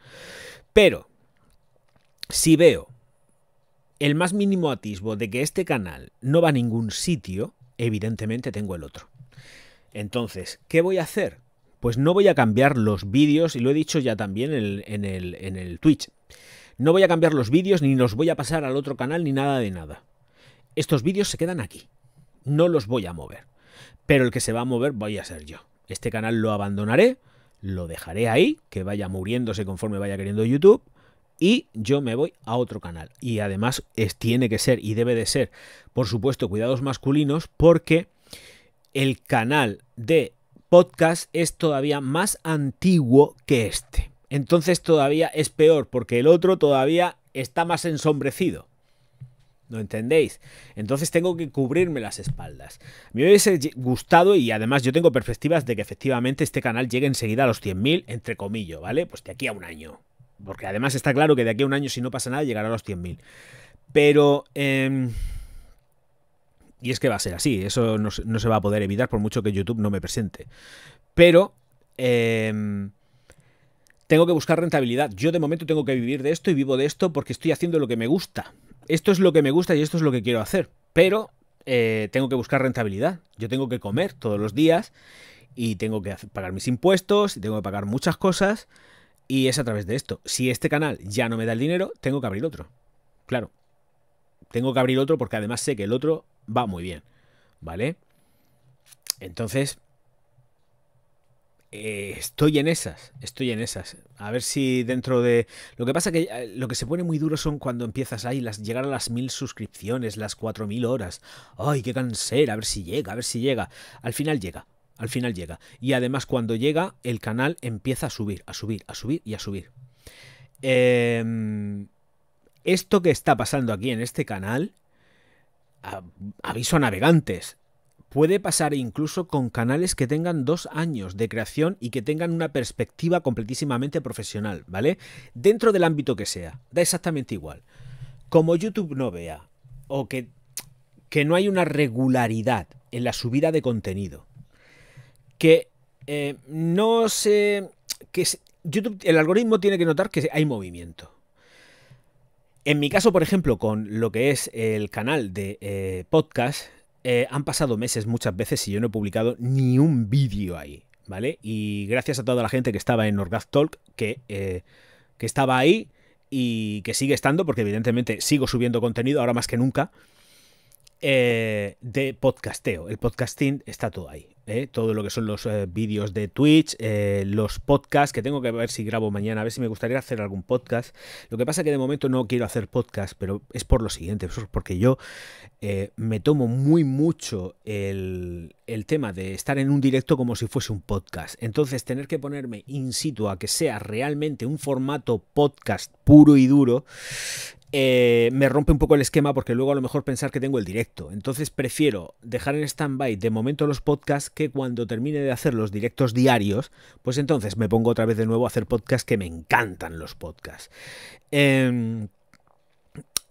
Pero si veo el más mínimo atisbo de que este canal no va a ningún sitio, evidentemente tengo el otro. Entonces, ¿qué voy a hacer? Pues no voy a cambiar los vídeos, y lo he dicho ya también en, el, Twitch. No voy a cambiar los vídeos, ni los voy a pasar al otro canal, ni nada de nada. Estos vídeos se quedan aquí. No los voy a mover. Pero el que se va a mover voy a ser yo. Este canal lo abandonaré, lo dejaré ahí, que vaya muriéndose conforme vaya queriendo YouTube y yo me voy a otro canal. Y además es, tiene que ser y debe de ser, por supuesto, cuidados masculinos porque el canal de podcast es todavía más antiguo que este. Entonces todavía es peor porque el otro todavía está más ensombrecido. ¿No entendéis? Entonces tengo que cubrirme las espaldas. Me hubiese gustado y además yo tengo perspectivas de que efectivamente este canal llegue enseguida a los 100.000, entre comillas, ¿vale? Pues de aquí a un año. Porque además está claro que de aquí a un año si no pasa nada llegará a los 100.000. Pero... Em, y es que va a ser así, eso no, se va a poder evitar por mucho que YouTube no me presente. Pero em, tengo que buscar rentabilidad. Yo de momento tengo que vivir de esto y vivo de esto porque estoy haciendo lo que me gusta. Esto es lo que me gusta y esto es lo que quiero hacer. Pero eh, tengo que buscar rentabilidad. Yo tengo que comer todos los días y tengo que pagar mis impuestos y tengo que pagar muchas cosas. Y es a través de esto. Si este canal ya no me da el dinero, tengo que abrir otro. Claro. Tengo que abrir otro porque además sé que el otro va muy bien, ¿vale? Entonces, eh, estoy en esas, estoy en esas. A ver si dentro de... Lo que pasa que eh, lo que se pone muy duro son cuando empiezas ahí, las, llegar a las mil suscripciones, las cuatro mil horas. Ay, qué cansera, a ver si llega, a ver si llega. Al final llega, al final llega. Y además cuando llega, el canal empieza a subir, a subir, a subir y a subir. Em, esto que está pasando aquí en este canal aviso a navegantes. Puede pasar incluso con canales que tengan dos años de creación y que tengan una perspectiva completísimamente profesional, ¿vale? Dentro del ámbito que sea, da exactamente igual. Como YouTube no vea o que, que no hay una regularidad en la subida de contenido, que eh, no sé, que YouTube, el algoritmo tiene que notar que hay movimiento. En mi caso, por ejemplo, con lo que es el canal de eh, podcast, eh, han pasado meses muchas veces y yo no he publicado ni un vídeo ahí, ¿vale? Y gracias a toda la gente que estaba en Orgaz Talk, que, eh, que estaba ahí y que sigue estando, porque evidentemente sigo subiendo contenido ahora más que nunca, de podcasteo. El podcasting está todo ahí. ¿eh? todo lo que son los eh, vídeos de Twitch, eh, los podcasts, que tengo que ver si grabo mañana, a ver si me gustaría hacer algún podcast. Lo que pasa es que de momento no quiero hacer podcast, pero es por lo siguiente, porque yo me tomo muy mucho el, el, tema de estar en un directo como si fuese un podcast. Entonces, tener que ponerme in situ a que sea realmente un formato podcast puro y duro eh, me rompe un poco el esquema porque luego a lo mejor pensar que tengo el directo. Entonces prefiero dejar en stand-by de momento los podcasts que cuando termine de hacer los directos diarios, pues entonces me pongo otra vez de nuevo a hacer podcasts que me encantan los podcasts. Em,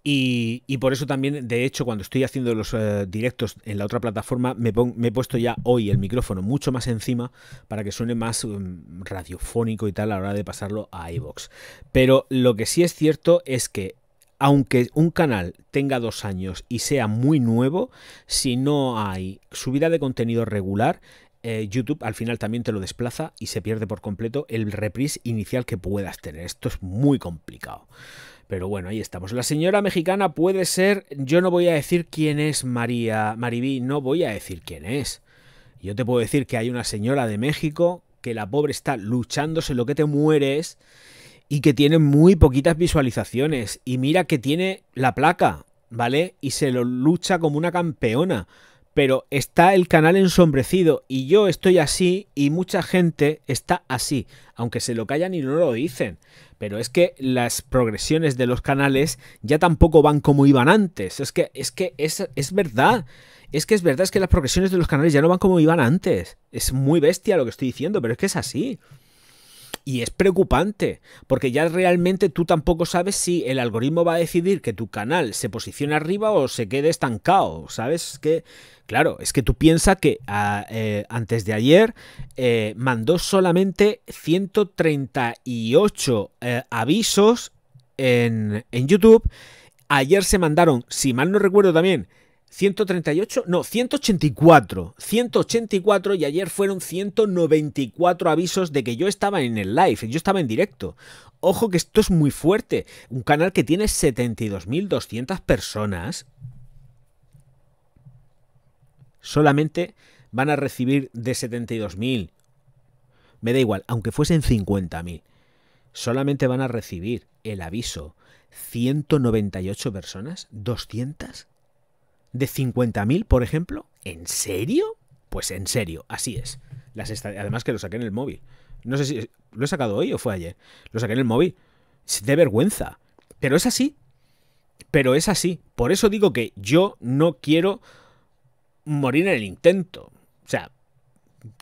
y, por eso también, de hecho, cuando estoy haciendo los eh, directos en la otra plataforma, me, he puesto ya hoy el micrófono mucho más encima para que suene más mm, radiofónico y tal a la hora de pasarlo a iVox, Pero lo que sí es cierto es que aunque un canal tenga dos años y sea muy nuevo, si no hay subida de contenido regular, eh, YouTube al final también te lo desplaza y se pierde por completo el reprise inicial que puedas tener. Esto es muy complicado. Pero bueno, ahí estamos. La señora mexicana puede ser, yo no voy a decir quién es María Maribí, no voy a decir quién es. Yo te puedo decir que hay una señora de México que la pobre está luchándose lo que te mueres y que tiene muy poquitas visualizaciones. Y mira que tiene la placa, ¿vale? Y se lo lucha como una campeona. Pero está el canal ensombrecido y yo estoy así y mucha gente está así, aunque se lo callan y no lo dicen. Pero es que las progresiones de los canales ya tampoco van como iban antes. Es que es que es, es verdad. Es que es verdad, es que las progresiones de los canales ya no van como iban antes. Es muy bestia lo que estoy diciendo, pero es que es así. Y es preocupante, porque ya realmente tú tampoco sabes si el algoritmo va a decidir que tu canal se posicione arriba o se quede estancado, ¿sabes? Que, claro, es que tú piensas que ah, eh, antes de ayer eh, mandó solamente 138 eh, avisos en, en YouTube. Ayer se mandaron, si mal no recuerdo también, 138, no, 184, 184 y ayer fueron 194 avisos de que yo estaba en el live, yo estaba en directo. Ojo que esto es muy fuerte, un canal que tiene 72.200 personas solamente van a recibir de 72.000. Me da igual, aunque fuesen 50.000. Solamente van a recibir el aviso 198 personas, 200 de 50.000, por ejemplo. ¿En serio? Pues en serio, así es. Las Además que lo saqué en el móvil. No sé si lo he sacado hoy o fue ayer. Lo saqué en el móvil. De vergüenza. Pero es así. Pero es así. Por eso digo que yo no quiero morir en el intento. O sea,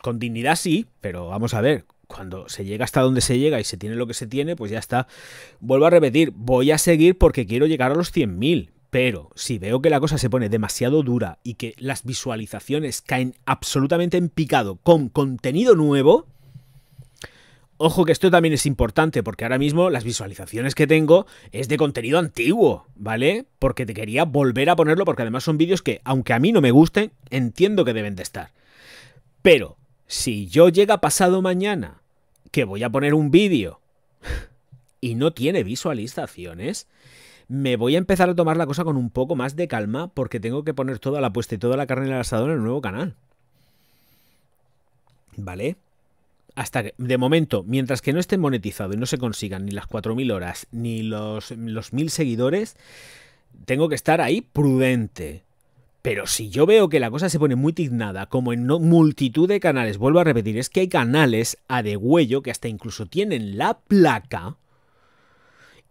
con dignidad sí, pero vamos a ver. Cuando se llega hasta donde se llega y se tiene lo que se tiene, pues ya está. Vuelvo a repetir, voy a seguir porque quiero llegar a los 100.000. Pero si veo que la cosa se pone demasiado dura y que las visualizaciones caen absolutamente en picado con contenido nuevo, ojo que esto también es importante, porque ahora mismo las visualizaciones que tengo es de contenido antiguo, ¿vale? Porque te quería volver a ponerlo, porque además son vídeos que, aunque a mí no me gusten, entiendo que deben de estar. Pero, si yo llega pasado mañana, que voy a poner un vídeo y no tiene visualizaciones, me voy a empezar a tomar la cosa con un poco más de calma porque tengo que poner toda la puesta y toda la carne en el asador en el nuevo canal. ¿Vale? Hasta que, de momento, mientras que no esté monetizado y no se consigan ni las 4.000 horas ni los, 1.000 seguidores, tengo que estar ahí prudente. Pero si yo veo que la cosa se pone muy tiznada, como en multitud de canales, vuelvo a repetir, es que hay canales a degüello que hasta incluso tienen la placa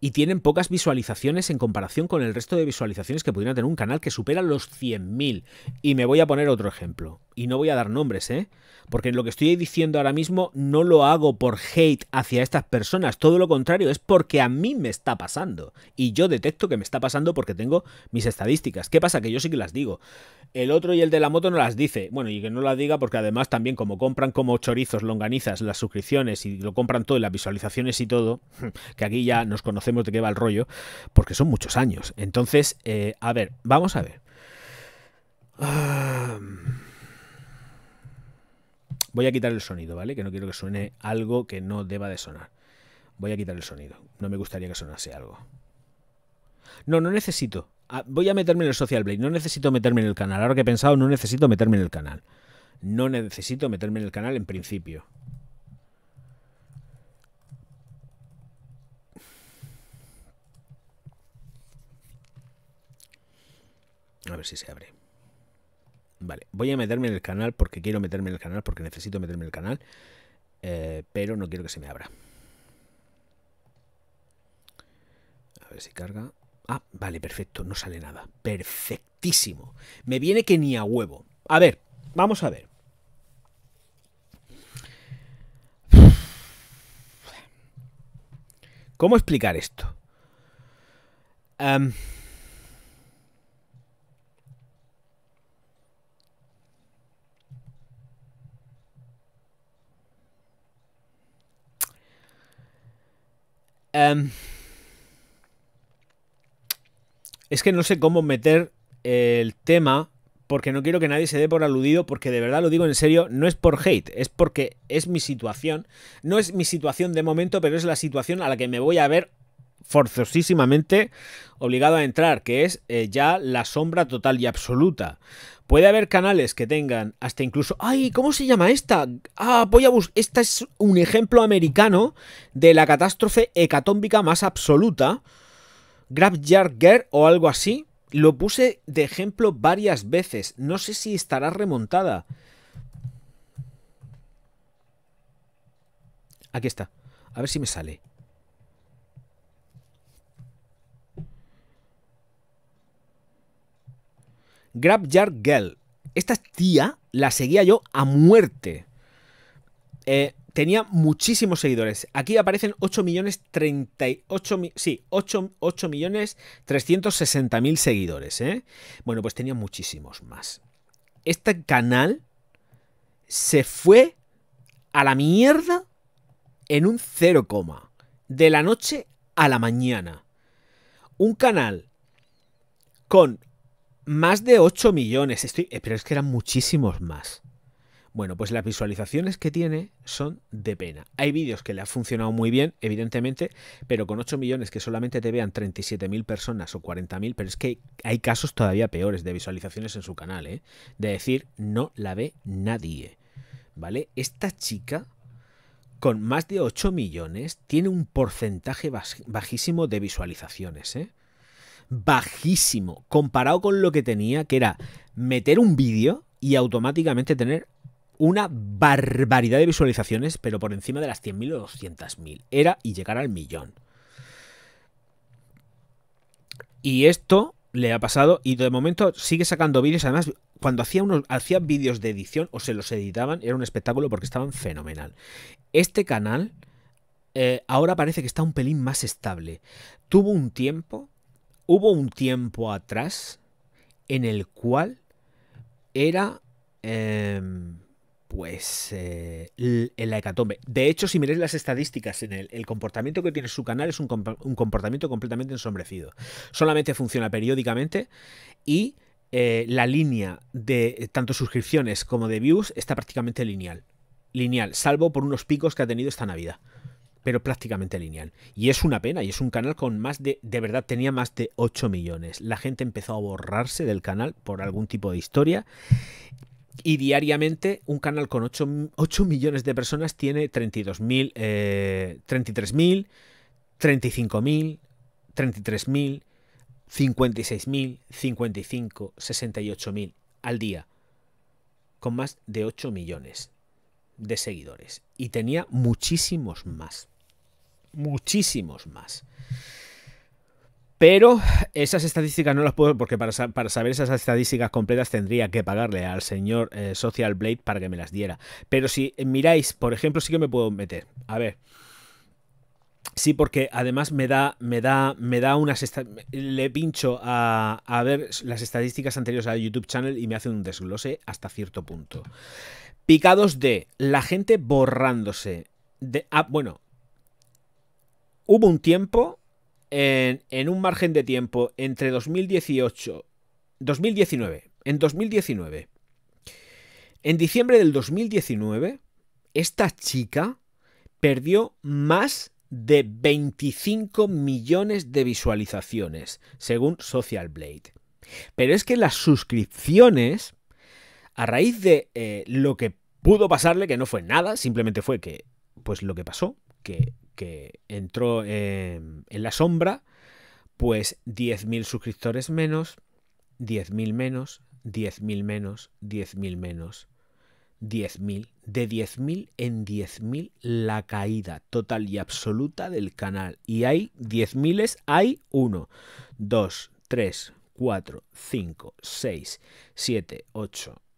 y tienen pocas visualizaciones en comparación con el resto de visualizaciones que pudiera tener un canal que supera los 100.000. Y me voy a poner otro ejemplo. Y no voy a dar nombres, ¿eh? Porque lo que estoy diciendo ahora mismo no lo hago por hate hacia estas personas. Todo lo contrario, es porque a mí me está pasando. Y yo detecto que me está pasando porque tengo mis estadísticas. ¿Qué pasa? Que yo sí que las digo. El otro y el de la moto no las dice. Bueno, y que no las diga porque además también como compran como chorizos, longanizas, las suscripciones y lo compran todo y las visualizaciones y todo, que aquí ya nos conocemos de qué va el rollo, porque son muchos años. Entonces, eh, a ver, vamos a ver. Ah, voy a quitar el sonido, ¿vale? Que no quiero que suene algo que no deba de sonar. Voy a quitar el sonido. No me gustaría que sonase algo. No, no necesito. Ah, voy a meterme en el Social Blade. No necesito meterme en el canal. Ahora que he pensado, no necesito meterme en el canal. No necesito meterme en el canal en principio. A ver si se abre. Vale, voy a meterme en el canal porque quiero meterme en el canal, porque necesito meterme en el canal, eh, pero no quiero que se me abra. A ver si carga. Ah, vale, perfecto, no sale nada. Perfectísimo. Me viene que ni a huevo. A ver, vamos a ver. ¿Cómo explicar esto? Em, Em, es que no sé cómo meter el tema porque no quiero que nadie se dé por aludido, porque de verdad lo digo en serio, no es por hate, es porque es mi situación. No es mi situación de momento, pero es la situación a la que me voy a ver forzosísimamente obligado a entrar, que es eh, ya la sombra total y absoluta. Puede haber canales que tengan hasta incluso. ¡Ay! ¿Cómo se llama esta? Ah, voy a buscar. Esta es un ejemplo americano de la catástrofe hecatómbica más absoluta. Yard Girl o algo así. Lo puse de ejemplo varias veces. No sé si estará remontada. Aquí está. A ver si me sale. Grabjar Girl. Esta tía la seguía yo a muerte. Eh, tenía muchísimos seguidores. Aquí aparecen 8 millones 38 sí, 8, millones 360 mil seguidores, ¿eh? Bueno, pues tenía muchísimos más. Este canal se fue a la mierda en un 0, de la noche a la mañana. Un canal con más de 8 millones. Estoy, eh, pero es que eran muchísimos más. Bueno, pues las visualizaciones que tiene son de pena. Hay vídeos que le han funcionado muy bien, evidentemente, pero con 8 millones que solamente te vean 37.000 personas o 40.000, pero es que hay casos todavía peores de visualizaciones en su canal, ¿eh? De decir, no la ve nadie. ¿Vale? Esta chica, con más de 8 millones, tiene un porcentaje bajísimo de visualizaciones, ¿eh? bajísimo comparado con lo que tenía, que era meter un vídeo y automáticamente tener una barbaridad de visualizaciones, pero por encima de las 100.000 o 200.000. Era y llegar al millón. Y esto le ha pasado y de momento sigue sacando vídeos. Además, cuando hacía, unos, vídeos de edición o se los editaban, era un espectáculo porque estaban fenomenal. Este canal eh, ahora parece que está un pelín más estable. Tuvo un tiempo hubo un tiempo atrás en el cual era em, pues eh, en la hecatombe. De hecho, si miráis las estadísticas, en el, comportamiento que tiene su canal es un, comportamiento completamente ensombrecido. Solamente funciona periódicamente y eh, la línea de tanto suscripciones como de views está prácticamente lineal. Lineal, salvo por unos picos que ha tenido esta Navidad pero prácticamente lineal. Y es una pena, y es un canal con más de, de verdad tenía más de 8 millones. La gente empezó a borrarse del canal por algún tipo de historia. Y diariamente un canal con 8, 8 millones de personas tiene 32.000, eh, 33.000, 35.000, 33.000, 56.000, 55, 68.000 al día, con más de 8 millones de seguidores y tenía muchísimos más. Muchísimos más. Pero esas estadísticas no las puedo, porque para, saber esas estadísticas completas tendría que pagarle al señor eh, Social Blade para que me las diera. Pero si miráis, por ejemplo, sí que me puedo meter. A ver. Sí, porque además me da, me da, me da unas. Le pincho a, a ver las estadísticas anteriores a YouTube Channel y me hace un desglose hasta cierto punto picados de la gente borrándose. De, ah, bueno, hubo un tiempo, en, un margen de tiempo entre 2018, 2019, en 2019, en diciembre del 2019, esta chica perdió más de 25 millones de visualizaciones, según Social Blade. Pero es que las suscripciones, a raíz de eh, lo que Pudo pasarle que no fue nada, simplemente fue que, pues lo que pasó, que, entró en, em, en la sombra, pues 10.000 suscriptores menos, 10.000 menos, 10.000 menos, 10.000 menos, 10.000, de 10.000 en 10.000 la caída total y absoluta del canal. Y hay 10.000, hay 1, 2, 3, 4, 5, 6, 7, 8,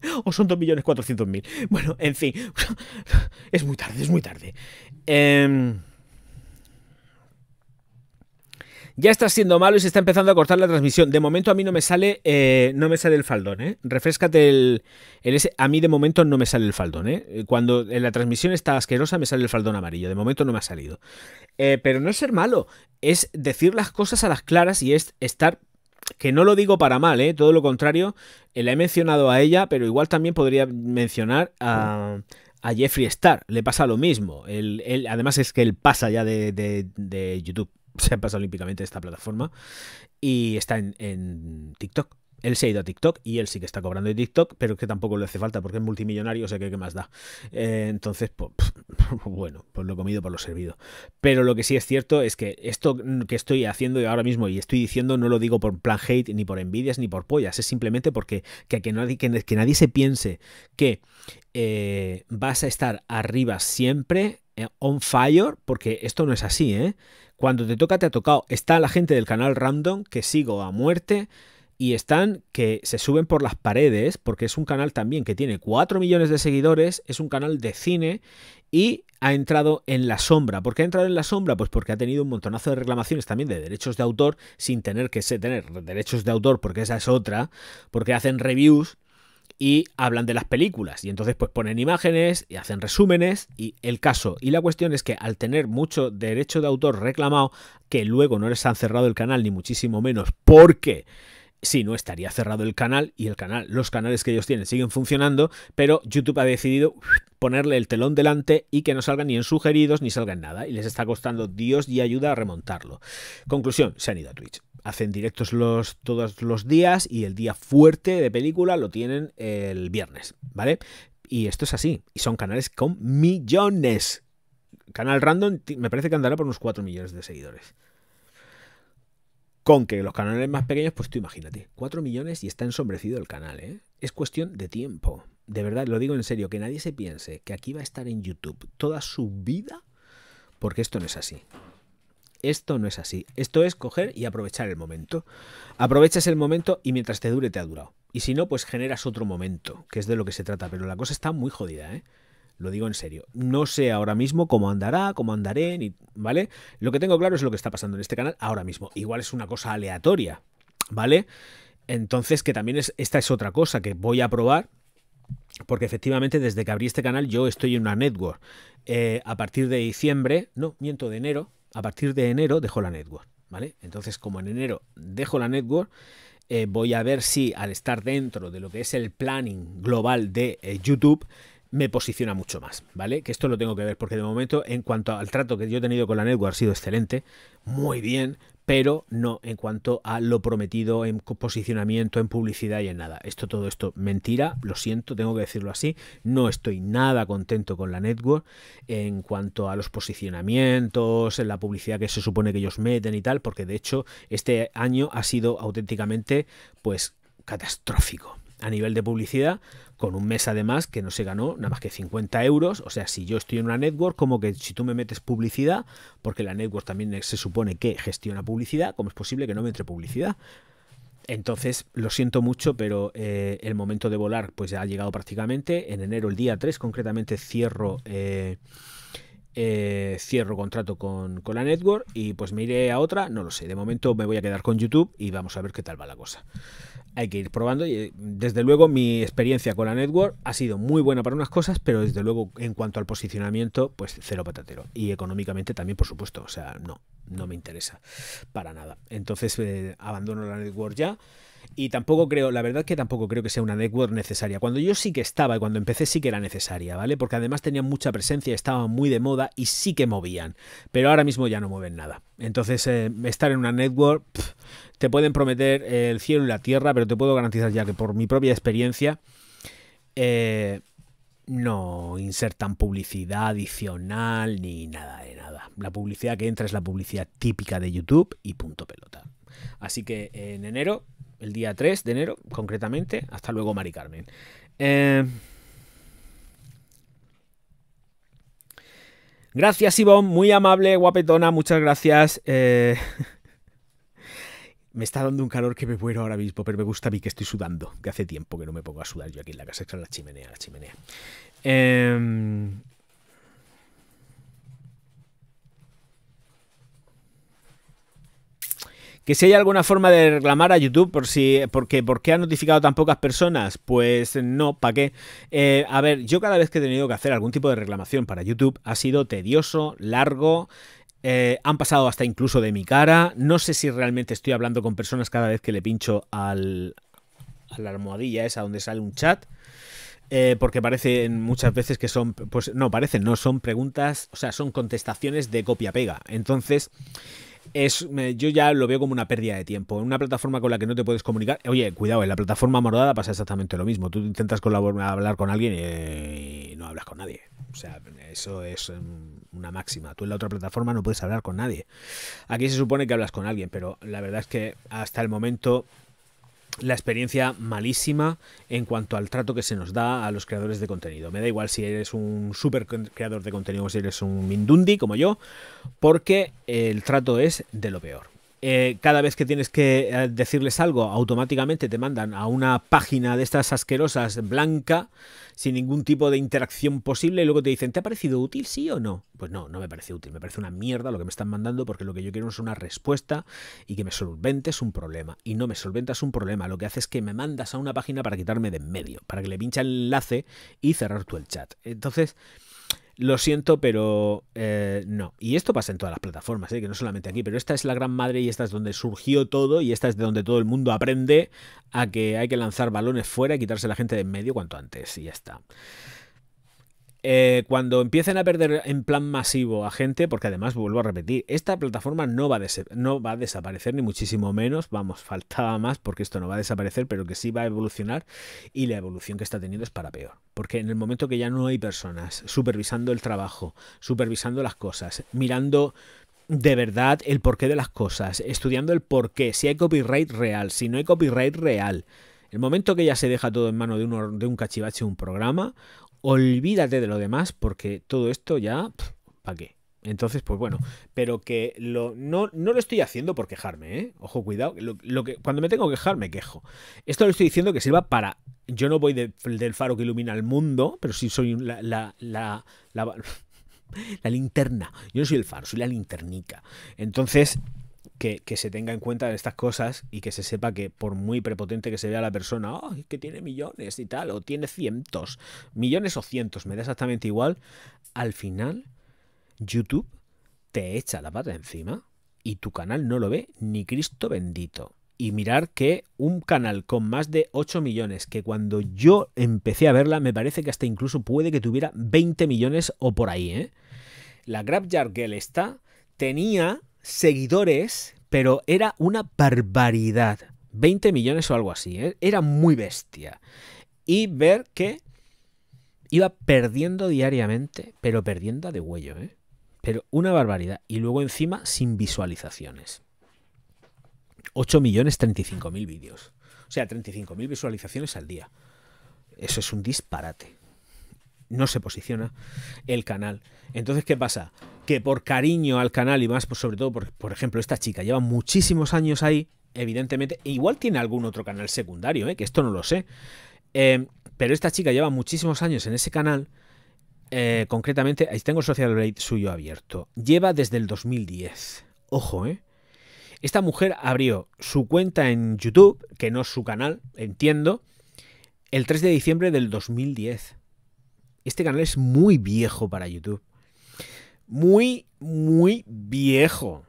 o son 2.400.000. Bueno, en fin, es muy tarde, es muy tarde. Em, ya está siendo malo y se está empezando a cortar la transmisión. De momento a mí no me sale, eh, no me sale el faldón, ¿eh? Refrescate el, A mí de momento no me sale el faldón, ¿eh? Cuando en la transmisión está asquerosa me sale el faldón amarillo. De momento no me ha salido. Eh, pero no es ser malo, es decir las cosas a las claras y es estar que no lo digo para mal, ¿eh? todo lo contrario, eh, le he mencionado a ella, pero igual también podría mencionar a, a Star, le pasa lo mismo, él, además es que él pasa ya de, YouTube, se ha pasa olímpicamente de esta plataforma y está en TikTok él se ha ido a TikTok y él sí que está cobrando de TikTok, pero es que tampoco le hace falta porque es multimillonario, o sea que qué más da. Eh, entonces, pues, bueno, pues lo comido por lo servido. Pero lo que sí es cierto es que esto que estoy haciendo ahora mismo y estoy diciendo no lo digo por plan hate, ni por envidias, ni por pollas, es simplemente porque que, nadie, nadie se piense que eh, vas a estar arriba siempre eh, on fire, porque esto no es así, ¿eh? Cuando te toca, te ha tocado. Está la gente del canal Random, que sigo a muerte, y están que se suben por las paredes, porque es un canal también que tiene 4 millones de seguidores, es un canal de cine y ha entrado en la sombra. ¿Por qué ha entrado en la sombra? Pues porque ha tenido un montonazo de reclamaciones también de derechos de autor, sin tener que tener derechos de autor, porque esa es otra, porque hacen reviews y hablan de las películas. Y entonces pues ponen imágenes y hacen resúmenes y el caso. Y la cuestión es que al tener mucho derecho de autor reclamado, que luego no les han cerrado el canal, ni muchísimo menos, porque... qué? si no estaría cerrado el canal y el canal, los canales que ellos tienen siguen funcionando, pero YouTube ha decidido ponerle el telón delante y que no salgan ni en sugeridos ni salgan nada y les está costando Dios y ayuda a remontarlo. Conclusión, se han ido a Twitch. Hacen directos los, todos los días y el día fuerte de película lo tienen el viernes, ¿vale? Y esto es así, y son canales con millones. Canal Random me parece que andará por unos 4 millones de seguidores. Con que los canales más pequeños, pues tú imagínate, 4 millones y está ensombrecido el canal, ¿eh? Es cuestión de tiempo. De verdad, lo digo en serio, que nadie se piense que aquí va a estar en YouTube toda su vida, porque esto no es así. Esto no es así. Esto es coger y aprovechar el momento. Aprovechas el momento y mientras te dure te ha durado. Y si no, pues generas otro momento, que es de lo que se trata. Pero la cosa está muy jodida, ¿eh? Lo digo en serio. No sé ahora mismo cómo andará, cómo andaré, ni, ¿vale? Lo que tengo claro es lo que está pasando en este canal ahora mismo. Igual es una cosa aleatoria, ¿vale? Entonces, que también es, esta es otra cosa que voy a probar, porque efectivamente desde que abrí este canal yo estoy en una network. Eh, a partir de diciembre, no, miento, de enero, a partir de enero dejo la network, ¿vale? Entonces, como en enero dejo la network, eh, voy a ver si al estar dentro de lo que es el planning global de eh, YouTube, me posiciona mucho más, ¿vale? Que esto lo tengo que ver, porque de momento, en cuanto al trato que yo he tenido con la network, ha sido excelente, muy bien, pero no en cuanto a lo prometido en posicionamiento, en publicidad y en nada. Esto, todo esto, mentira, lo siento, tengo que decirlo así. No estoy nada contento con la network en cuanto a los posicionamientos, en la publicidad que se supone que ellos meten y tal, porque de hecho este año ha sido auténticamente, pues, catastrófico a nivel de publicidad, con un mes además que no se ganó nada más que 50 euros. O sea, si yo estoy en una network, como que si tú me metes publicidad, porque la network también se supone que gestiona publicidad, ¿cómo es posible que no me entre publicidad? Entonces, lo siento mucho, pero eh, el momento de volar pues ya ha llegado prácticamente. En enero, el día 3, concretamente cierro... Eh, eh, cierro contrato con, con, la network y pues me iré a otra, no lo sé. De momento me voy a quedar con YouTube y vamos a ver qué tal va la cosa hay que ir probando. Y eh, desde luego mi experiencia con la network ha sido muy buena para unas cosas, pero desde luego en cuanto al posicionamiento, pues cero patatero. Y económicamente también, por supuesto. O sea, no, no me interesa para nada. Entonces eh, abandono la network ya. Y tampoco creo, la verdad que tampoco creo que sea una network necesaria. Cuando yo sí que estaba y cuando empecé sí que era necesaria, ¿vale? Porque además tenían mucha presencia, estaban muy de moda y sí que movían. Pero ahora mismo ya no mueven nada. Entonces, eh, estar en una network te pueden prometer el cielo y la tierra, pero te puedo garantizar ya que por mi propia experiencia eh, no insertan publicidad adicional ni nada de nada. La publicidad que entra es la publicidad típica de YouTube y punto pelota. Así que en enero, el día 3 de enero concretamente, hasta luego Mari Carmen. Eh, gracias, Ivonne. Muy amable, guapetona. Muchas gracias. Eh, Me está dando un calor que me muero ahora mismo, pero me gusta a mí que estoy sudando, que hace tiempo que no me pongo a sudar yo aquí en la casa, en la chimenea, la chimenea. Em, que si hay alguna forma de reclamar a YouTube por si, porque, ¿por qué ha notificado tan pocas personas? Pues no, ¿para qué? Eh, a ver, yo cada vez que he tenido que hacer algún tipo de reclamación para YouTube ha sido tedioso, largo, eh, han pasado hasta incluso de mi cara. No sé si realmente estoy hablando con personas cada vez que le pincho al, a la almohadilla esa donde sale un chat. Eh, porque parecen muchas veces que son, pues no, parecen, no, son preguntas, o sea, son contestaciones de copia-pega. Entonces, es, yo ya lo veo como una pérdida de tiempo. En una plataforma con la que no te puedes comunicar, oye, cuidado, en la plataforma mordada pasa exactamente lo mismo. Tú intentas colaborar, hablar con alguien y, no hablas con nadie. O sea, eso es... Mm, una máxima. Tú en la otra plataforma no puedes hablar con nadie. Aquí se supone que hablas con alguien, pero la verdad es que hasta el momento la experiencia malísima en cuanto al trato que se nos da a los creadores de contenido. Me da igual si eres un super creador de contenido o si eres un Mindundi como yo, porque el trato es de lo peor. Eh, cada vez que tienes que eh, decirles algo, automáticamente te mandan a una página de estas asquerosas blanca, sin ningún tipo de interacción posible, y luego te dicen, ¿te ha parecido útil, sí o no? Pues no, no me parece útil, me parece una mierda lo que me están mandando, porque lo que yo quiero es una respuesta y que me solventes un problema. Y no me solventas un problema, lo que haces es que me mandas a una página para quitarme de en medio, para que le pinche el enlace y cerrar tú el chat. Entonces, lo siento, pero eh, no. Y esto pasa en todas las plataformas, eh, que no solamente aquí, pero esta es la gran madre y esta es donde surgió todo y esta es de donde todo el mundo aprende a que hay que lanzar balones fuera y quitarse la gente de en medio cuanto antes y ya está. Eh, cuando empiecen a perder en plan masivo a gente, porque además vuelvo a repetir, esta plataforma no va, a desaparecer, ni muchísimo menos, vamos, faltaba más porque esto no va a desaparecer, pero que sí va a evolucionar y la evolución que está teniendo es para peor. Porque en el momento que ya no hay personas supervisando el trabajo, supervisando las cosas, mirando de verdad el porqué de las cosas, estudiando el porqué, si hay copyright real, si no hay copyright real, el momento que ya se deja todo en mano de un, de un cachivache un programa, olvídate de lo demás porque todo esto ya, ¿para qué? Entonces, pues bueno, pero que lo, no, lo estoy haciendo por quejarme, ¿eh? Ojo, cuidado, lo, que, cuando me tengo que quejar me quejo. Esto lo estoy diciendo que sirva para... Yo no voy del faro que ilumina el mundo, pero sí soy la, la, la, la la linterna. Yo no soy el faro, soy la linternica. Entonces, que, se tenga en cuenta estas cosas y que se sepa que por muy prepotente que se vea la persona, que tiene millones y tal, o tiene cientos, millones o cientos, me da exactamente igual, al final YouTube te echa la pata encima y tu canal no lo ve ni Cristo bendito. Y mirar que un canal con más de 8 millones, que cuando yo empecé a verla, me parece que hasta incluso puede que tuviera 20 millones o por ahí, ¿eh? La Grab él está, tenía seguidores, pero era una barbaridad. 20 millones o algo así, ¿eh? era muy bestia. Y ver que iba perdiendo diariamente, pero perdiendo a de huello, ¿eh? Pero una barbaridad. Y luego encima sin visualizaciones. 8 millones 35 mil vídeos. O sea, 35 mil visualizaciones al día. Eso es un disparate no se posiciona el canal. Entonces, ¿qué pasa? Que por cariño al canal y más, pues sobre todo, por, por ejemplo, esta chica lleva muchísimos años ahí, evidentemente, e igual tiene algún otro canal secundario, ¿eh? que esto no lo sé. Em, pero esta chica lleva muchísimos años en ese canal. Eh, concretamente, ahí tengo el Social Blade suyo abierto. Lleva desde el 2010. Ojo, ¿eh? Esta mujer abrió su cuenta en YouTube, que no es su canal, entiendo, el 3 de diciembre del 2010 este canal es muy viejo para YouTube. Muy, muy viejo.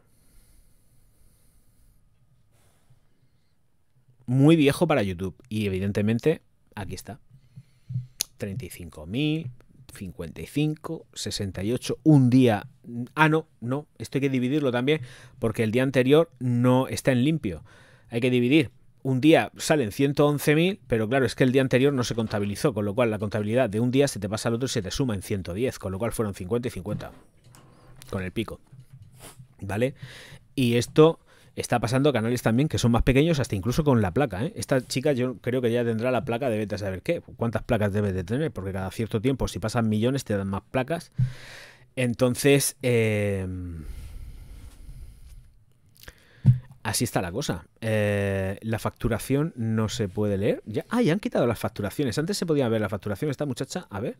Muy viejo para YouTube. Y evidentemente, aquí está. 35.000, 55, 68, un día. Ah, no, no, esto hay que dividirlo también porque el día anterior no está en limpio. Hay que dividir un día salen 111.000, pero claro, es que el día anterior no se contabilizó, con lo cual la contabilidad de un día se te pasa al otro y se te suma en 110, con lo cual fueron 50 y 50, con el pico. ¿Vale? Y esto está pasando a canales también que son más pequeños, hasta incluso con la placa. ¿eh? Esta chica yo creo que ya tendrá la placa, debe de saber qué, cuántas placas debes de tener, porque cada cierto tiempo, si pasan millones, te dan más placas. Entonces... Eh, Así está la cosa. Eh, la facturación no se puede leer. Ya, ah, ya han quitado las facturaciones. Antes se podía ver la facturación. de Esta muchacha, a ver.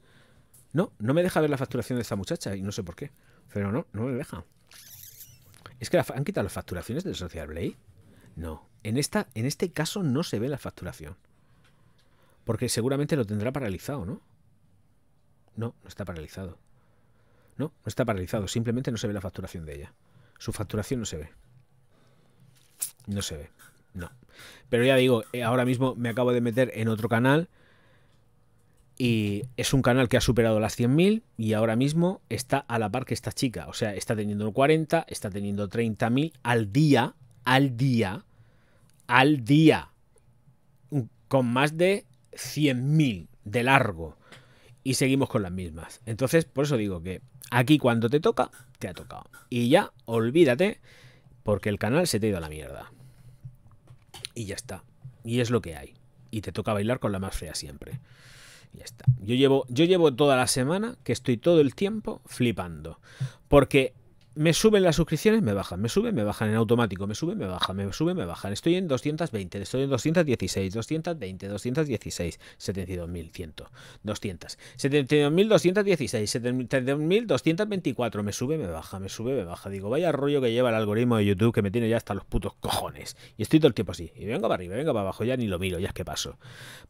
No, no me deja ver la facturación de esta muchacha y no sé por qué. Pero no, no me deja. Es que han quitado las facturaciones del Social Blade. No, en, esta, en este caso no se ve la facturación. Porque seguramente lo tendrá paralizado, ¿no? No, no está paralizado. No, no está paralizado. Simplemente no se ve la facturación de ella. Su facturación no se ve. No se ve. No. Pero ya digo, eh, ahora mismo me acabo de meter en otro canal. Y es un canal que ha superado las 100.000 y ahora mismo está a la par que esta chica. O sea, está teniendo 40, está teniendo 30.000 al día, al día, al día. Con más de 100.000 de largo. Y seguimos con las mismas. Entonces, por eso digo que aquí cuando te toca, te ha tocado. Y ya, olvídate, porque el canal se te ha ido a la mierda y ya está. Y es lo que hay. Y te toca bailar con la más fea siempre. Y ya está. Yo llevo, yo llevo toda la semana que estoy todo el tiempo flipando. Porque me suben las suscripciones, me bajan, me suben, me bajan en automático, me suben, me bajan, me suben, me bajan. Estoy en 220, estoy en 216, 220, 216, 72.100, 200, 72.216, 72.224, me sube, me baja, me sube, me baja. Digo, vaya rollo que lleva el algoritmo de YouTube que me tiene ya hasta los putos cojones. Y estoy todo el tiempo así, y vengo para arriba, vengo para abajo, ya ni lo miro, ya es que paso.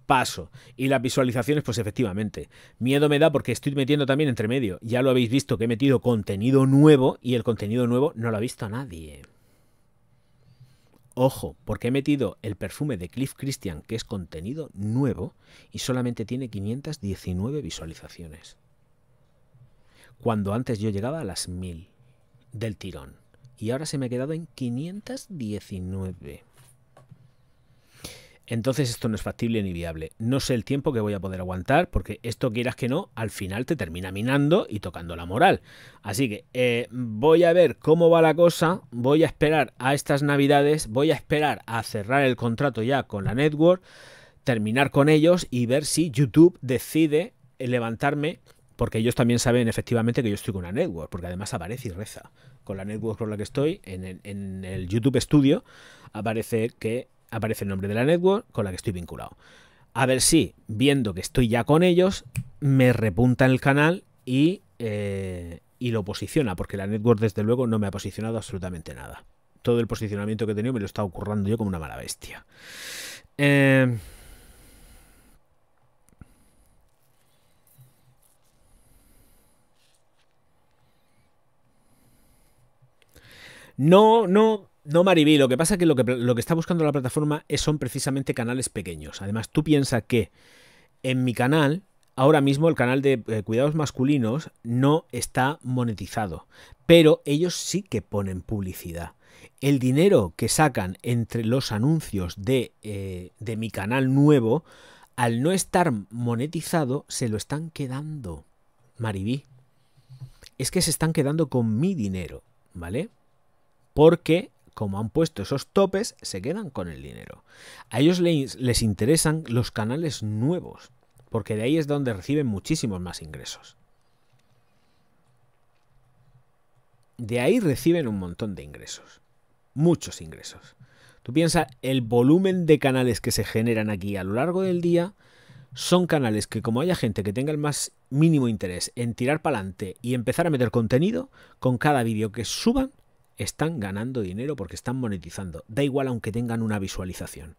Paso. Y las visualizaciones, pues efectivamente. Miedo me da porque estoy metiendo también entre medio. Ya lo habéis visto que he metido contenido nuevo y el contenido nuevo no lo ha visto nadie. Ojo, porque he metido el perfume de Cliff Christian, que es contenido nuevo, y solamente tiene 519 visualizaciones. Cuando antes yo llegaba a las 1000 del tirón. Y ahora se me ha quedado en 519 entonces esto no es factible ni viable. No sé el tiempo que voy a poder aguantar, porque esto quieras que no, al final te termina minando y tocando la moral. Así que eh, voy a ver cómo va la cosa, voy a esperar a estas navidades, voy a esperar a cerrar el contrato ya con la network, terminar con ellos y ver si YouTube decide levantarme porque ellos también saben efectivamente que yo estoy con una network, porque además aparece y reza. Con la network con la que estoy, en en el YouTube Studio, aparece que aparece el nombre de la network con la que estoy vinculado. A ver si, viendo que estoy ya con ellos, me repunta en el canal y, eh, y lo posiciona, porque la network desde luego no me ha posicionado absolutamente nada. Todo el posicionamiento que he tenido me lo está ocurrando yo como una mala bestia. Eh, no, no, no, Maribí, lo que pasa es que lo, que está buscando la plataforma son precisamente canales pequeños. Además, tú piensas que en mi canal, ahora mismo el canal de eh, cuidados masculinos no está monetizado, pero ellos sí que ponen publicidad. El dinero que sacan entre los anuncios de, eh, de mi canal nuevo, al no estar monetizado, se lo están quedando. Maribí, es que se están quedando con mi dinero, ¿vale? Porque como han puesto esos topes, se quedan con el dinero. A ellos les, interesan los canales nuevos, porque de ahí es donde reciben muchísimos más ingresos. De ahí reciben un montón de ingresos, muchos ingresos. Tú piensas, el volumen de canales que se generan aquí a lo largo del día son canales que como haya gente que tenga el más mínimo interés en tirar para adelante y empezar a meter contenido, con cada vídeo que suban están ganando dinero porque están monetizando. Da igual aunque tengan una visualización.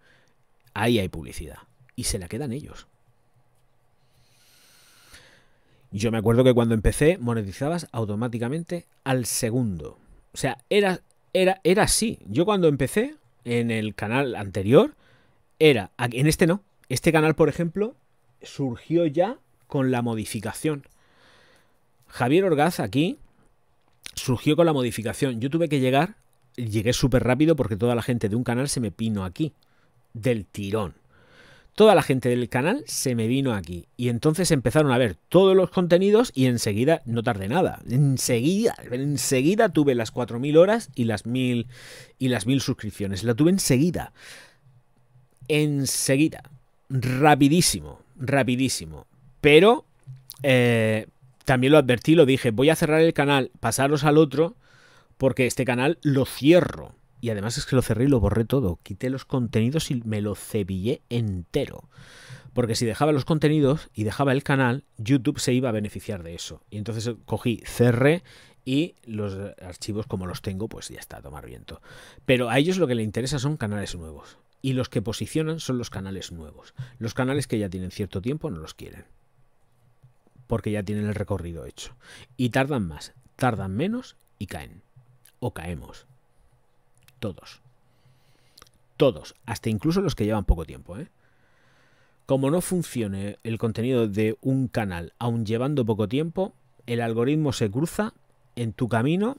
Ahí hay publicidad. Y se la quedan ellos. Yo me acuerdo que cuando empecé monetizabas automáticamente al segundo. O sea, era, era, era así. Yo cuando empecé en el canal anterior, era, en este no. Este canal, por ejemplo, surgió ya con la modificación. Javier Orgaz aquí surgió con la modificación. Yo tuve que llegar, llegué súper rápido porque toda la gente de un canal se me pino aquí, del tirón. Toda la gente del canal se me vino aquí. Y entonces empezaron a ver todos los contenidos y enseguida, no tardé nada, enseguida, enseguida tuve las 4.000 horas y las 1.000 y las suscripciones. La tuve enseguida. Enseguida. Rapidísimo, rapidísimo. Pero eh, también lo advertí, lo dije, voy a cerrar el canal, pasaros al otro, porque este canal lo cierro. Y además es que lo cerré y lo borré todo. Quité los contenidos y me lo cebillé entero. Porque si dejaba los contenidos y dejaba el canal, YouTube se iba a beneficiar de eso. Y entonces cogí, cerré y los archivos como los tengo, pues ya está, a tomar viento. Pero a ellos lo que les interesa son canales nuevos. Y los que posicionan son los canales nuevos. Los canales que ya tienen cierto tiempo no los quieren porque ya tienen el recorrido hecho. Y tardan más, tardan menos y caen. O caemos. Todos. Todos, hasta incluso los que llevan poco tiempo. ¿eh? Como no funcione el contenido de un canal aun llevando poco tiempo, el algoritmo se cruza en tu camino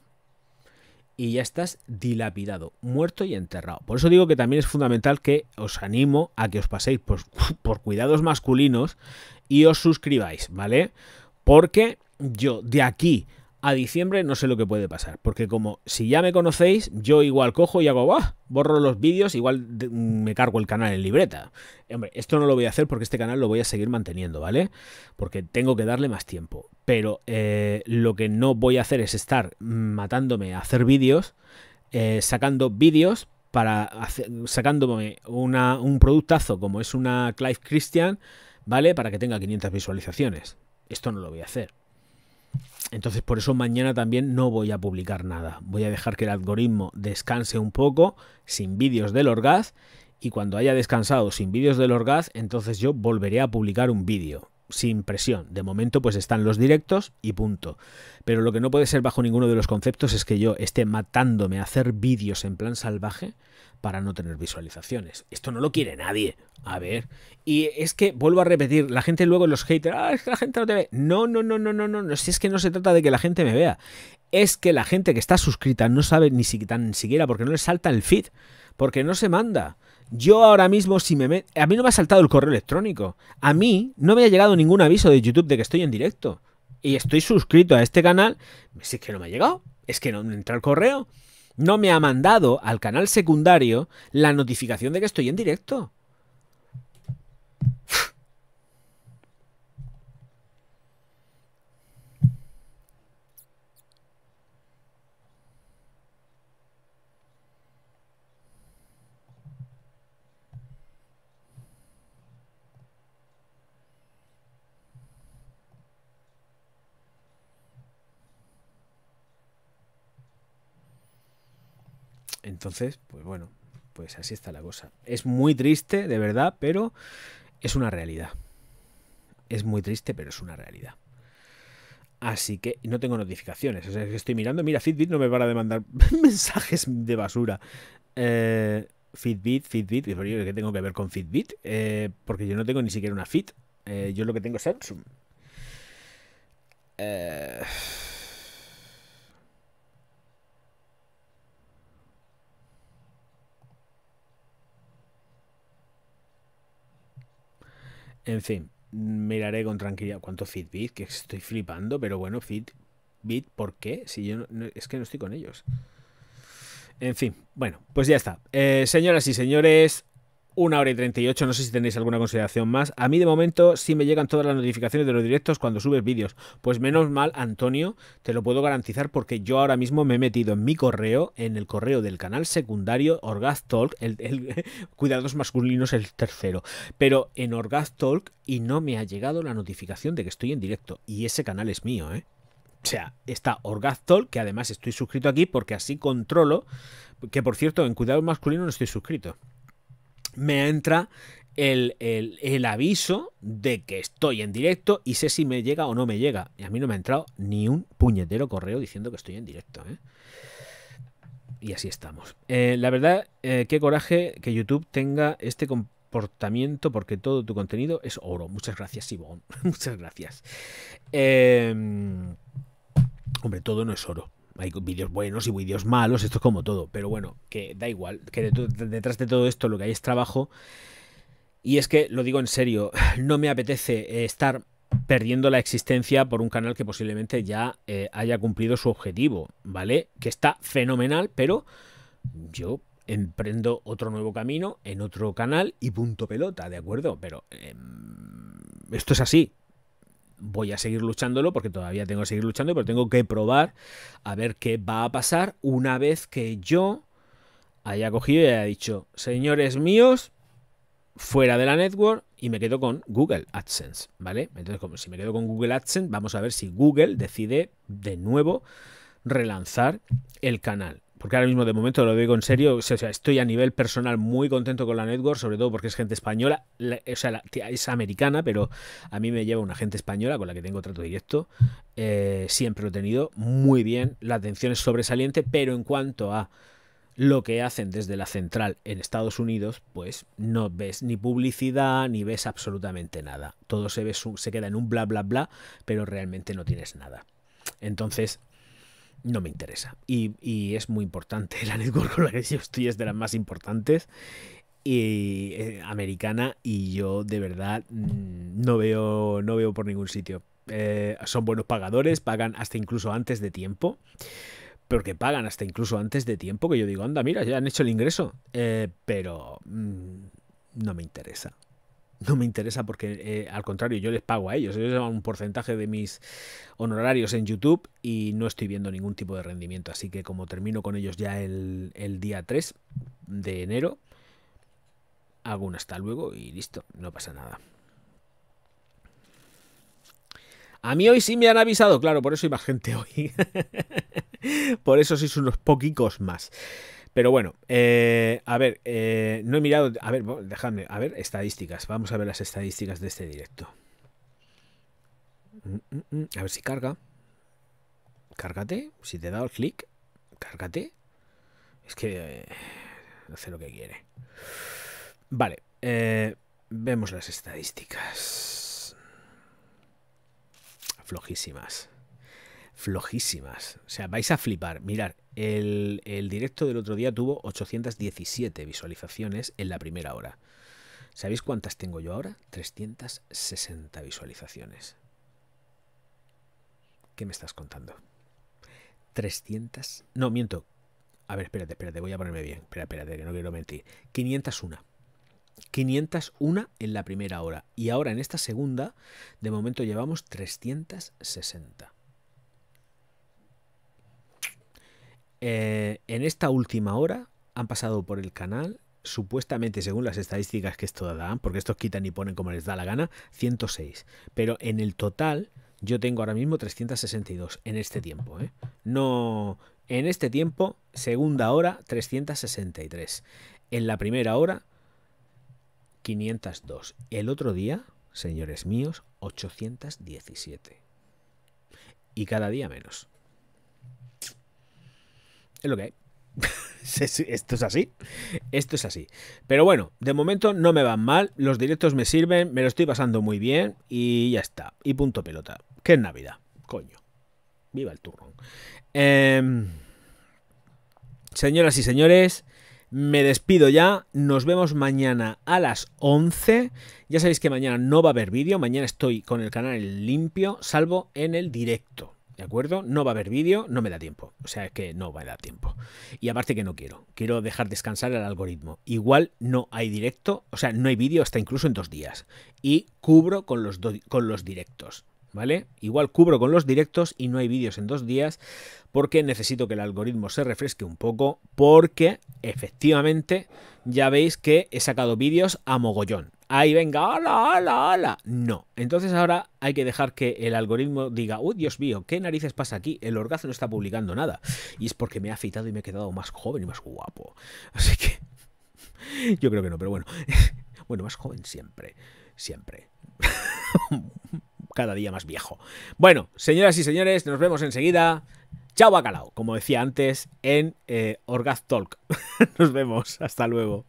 y ya estás dilapidado, muerto y enterrado. Por eso digo que también es fundamental que os animo a que os paséis por cuidados masculinos y os suscribáis, ¿vale? Porque yo de aquí a diciembre no sé lo que puede pasar. Porque como si ya me conocéis, yo igual cojo y hago, ¡buah! borro los vídeos, igual mm, me cargo el canal en libreta. Hombre, esto no lo voy a hacer porque este canal lo voy a seguir manteniendo, ¿vale? Porque tengo que darle más tiempo. Pero eh, lo que no voy a hacer es estar matándome a hacer vídeos, eh, sacando vídeos para sacándome un productazo como es una Clive Christian ¿vale? Para que tenga 500 visualizaciones. Esto no lo voy a hacer. Entonces por eso mañana también no voy a publicar nada. Voy a dejar que el algoritmo descanse un poco sin vídeos del orgaz y cuando haya descansado sin vídeos del orgaz entonces yo volveré a publicar un vídeo. Sin presión. De momento pues están los directos y punto. Pero lo que no puede ser bajo ninguno de los conceptos es que yo esté matándome a hacer vídeos en plan salvaje para no tener visualizaciones. Esto no lo quiere nadie. A ver. Y es que, vuelvo a repetir, la gente luego, los haters, ah, es que la gente no te ve. No, no, no, no, no, no, Si es que no se trata de que la gente me vea. Es que la gente que está suscrita no sabe ni siquiera, ni siquiera porque no le salta el feed. Porque no se manda. Yo ahora mismo, si me a mí no me ha saltado el correo electrónico. A mí no me ha llegado ningún aviso de YouTube de que estoy en directo. Y estoy suscrito a este canal. Si es que no me ha llegado. Es que no me entra el correo no me ha mandado al canal secundario la notificación de que estoy en directo. Entonces, pues bueno, pues así está la cosa. Es muy triste, de verdad, pero es una realidad. Es muy triste, pero es una realidad. Así que no tengo notificaciones. O sea, que estoy mirando. Mira, Fitbit no me para de mandar mensajes de basura. Eh, Fitbit, Fitbit. ¿Qué tengo que ver con Fitbit? Eh, porque yo no tengo ni siquiera una Fit. Eh, yo lo que tengo es Samsung. Eh. En fin, miraré con tranquilidad cuánto Fitbit, que estoy flipando, pero bueno, Fitbit, ¿por qué? Si yo es que no estoy con ellos. En fin, bueno, pues ya está. Eh, señoras y señores, una hora y treinta y ocho, no sé si tenéis alguna consideración más. A mí de momento sí me llegan todas las notificaciones de los directos cuando subes vídeos. Pues menos mal, Antonio, te lo puedo garantizar porque yo ahora mismo me he metido en mi correo, en el correo del canal secundario Orgaz Talk, el, Cuidados Masculinos el tercero, pero en Orgaz Talk y no me ha llegado la notificación de que estoy en directo. Y ese canal es mío, ¿eh? O sea, está Talk, que además estoy suscrito aquí porque así controlo, que por cierto, en Cuidados Masculinos no estoy suscrito me entra el, aviso de que estoy en directo y sé si me llega o no me llega. Y a mí no me ha entrado ni un puñetero correo diciendo que estoy en directo. ¿eh? Y así estamos. Eh, la verdad, eh, qué coraje que YouTube tenga este comportamiento porque todo tu contenido es oro. Muchas gracias, Sibón. Muchas gracias. Em, hombre, todo no es oro hay vídeos buenos y vídeos malos, esto es como todo, pero bueno, que da igual, que detrás de todo esto lo que hay es trabajo. Y es que, lo digo en serio, no me apetece estar perdiendo la existencia por un canal que posiblemente ya eh, haya cumplido su objetivo, ¿vale? Que está fenomenal, pero yo emprendo otro nuevo camino en otro canal y punto pelota, ¿de acuerdo? Pero em, esto es así, voy a seguir luchándolo porque todavía tengo que seguir luchando, pero tengo que probar a ver qué va a pasar una vez que yo haya cogido y haya dicho, señores míos, fuera de la network y me quedo con Google AdSense, ¿vale? Entonces, como si me quedo con Google AdSense, vamos a ver si Google decide de nuevo relanzar el canal porque ahora mismo de momento lo digo en serio, o sea, estoy a nivel personal muy contento con la network, sobre todo porque es gente española, es americana, pero a mí me lleva una gente española con la que tengo trato directo, eh, siempre lo he tenido muy bien, la atención es sobresaliente, pero en cuanto a lo que hacen desde la central en Estados Unidos, pues no ves ni publicidad ni ves absolutamente nada. Todo se, ve, se queda en un bla bla bla, pero realmente no tienes nada. Entonces, no me interesa. Y, y, es muy importante. La network con la que yo estoy es de las más importantes. Y eh, americana. Y yo de verdad mm, no veo, no veo por ningún sitio. Eh, son buenos pagadores, pagan hasta incluso antes de tiempo. porque pagan hasta incluso antes de tiempo. Que yo digo, anda, mira, ya han hecho el ingreso. Eh, pero mm, no me interesa no me interesa porque eh, al contrario yo les pago a ellos, ellos llevan un porcentaje de mis honorarios en YouTube y no estoy viendo ningún tipo de rendimiento, así que como termino con ellos ya el, el día 3 de enero, hago un hasta luego y listo, no pasa nada. A mí hoy sí me han avisado, claro, por eso hay más gente hoy. por eso sois unos poquicos más. Pero bueno, eh, a ver, eh, no he mirado, a ver, dejadme, a ver, estadísticas, vamos a ver las estadísticas de este directo. Mm, mm, mm, a ver si carga. Cárgate, si te dado el clic, cárgate. Es que eh, hace lo que quiere. Vale, vemos las estadísticas. Flojísimas flojísimas. O sea, vais a flipar. Mirar, el, directo del otro día tuvo 817 visualizaciones en la primera hora. ¿Sabéis cuántas tengo yo ahora? 360 visualizaciones. ¿Qué me estás contando? 300... No, miento. A ver, espérate, espérate, voy a ponerme bien. Espera, espérate, que no quiero mentir. 501. 501 en la primera hora. Y ahora en esta segunda, de momento llevamos 360. Eh, en esta última hora han pasado por el canal, supuestamente según las estadísticas que esto da, porque estos quitan y ponen como les da la gana, 106. Pero en el total yo tengo ahora mismo 362 en este tiempo. ¿eh? No, en este tiempo, segunda hora, 363. En la primera hora, 502. El otro día, señores míos, 817. Y cada día menos. Es lo que hay. Esto es así. Esto es así. Pero bueno, de momento no me van mal. Los directos me sirven. Me lo estoy pasando muy bien. Y ya está. Y punto pelota. Que es Navidad. Coño. Viva el turrón. Em, señoras y señores. Me despido ya, nos vemos mañana a las 11. Ya sabéis que mañana no va a haber vídeo, mañana estoy con el canal limpio, salvo en el directo. ¿De acuerdo? No va a haber vídeo, no me da tiempo. O sea, es que no va a dar tiempo. Y aparte que no quiero. Quiero dejar descansar al algoritmo. Igual no hay directo, o sea, no hay vídeo hasta incluso en dos días. Y cubro con los, con los directos. ¿Vale? Igual cubro con los directos y no hay vídeos en dos días porque necesito que el algoritmo se refresque un poco porque efectivamente ya veis que he sacado vídeos a mogollón ahí venga, ala, ala, ala. No. Entonces ahora hay que dejar que el algoritmo diga, uy, Dios mío, ¿qué narices pasa aquí? El Orgaz no está publicando nada. Y es porque me ha afeitado y me he quedado más joven y más guapo. Así que... Yo creo que no, pero bueno. Bueno, más joven siempre. Siempre. Cada día más viejo. Bueno, señoras y señores, nos vemos enseguida. Chao bacalao, como decía antes en eh, Orgaz Talk. nos vemos. Hasta luego.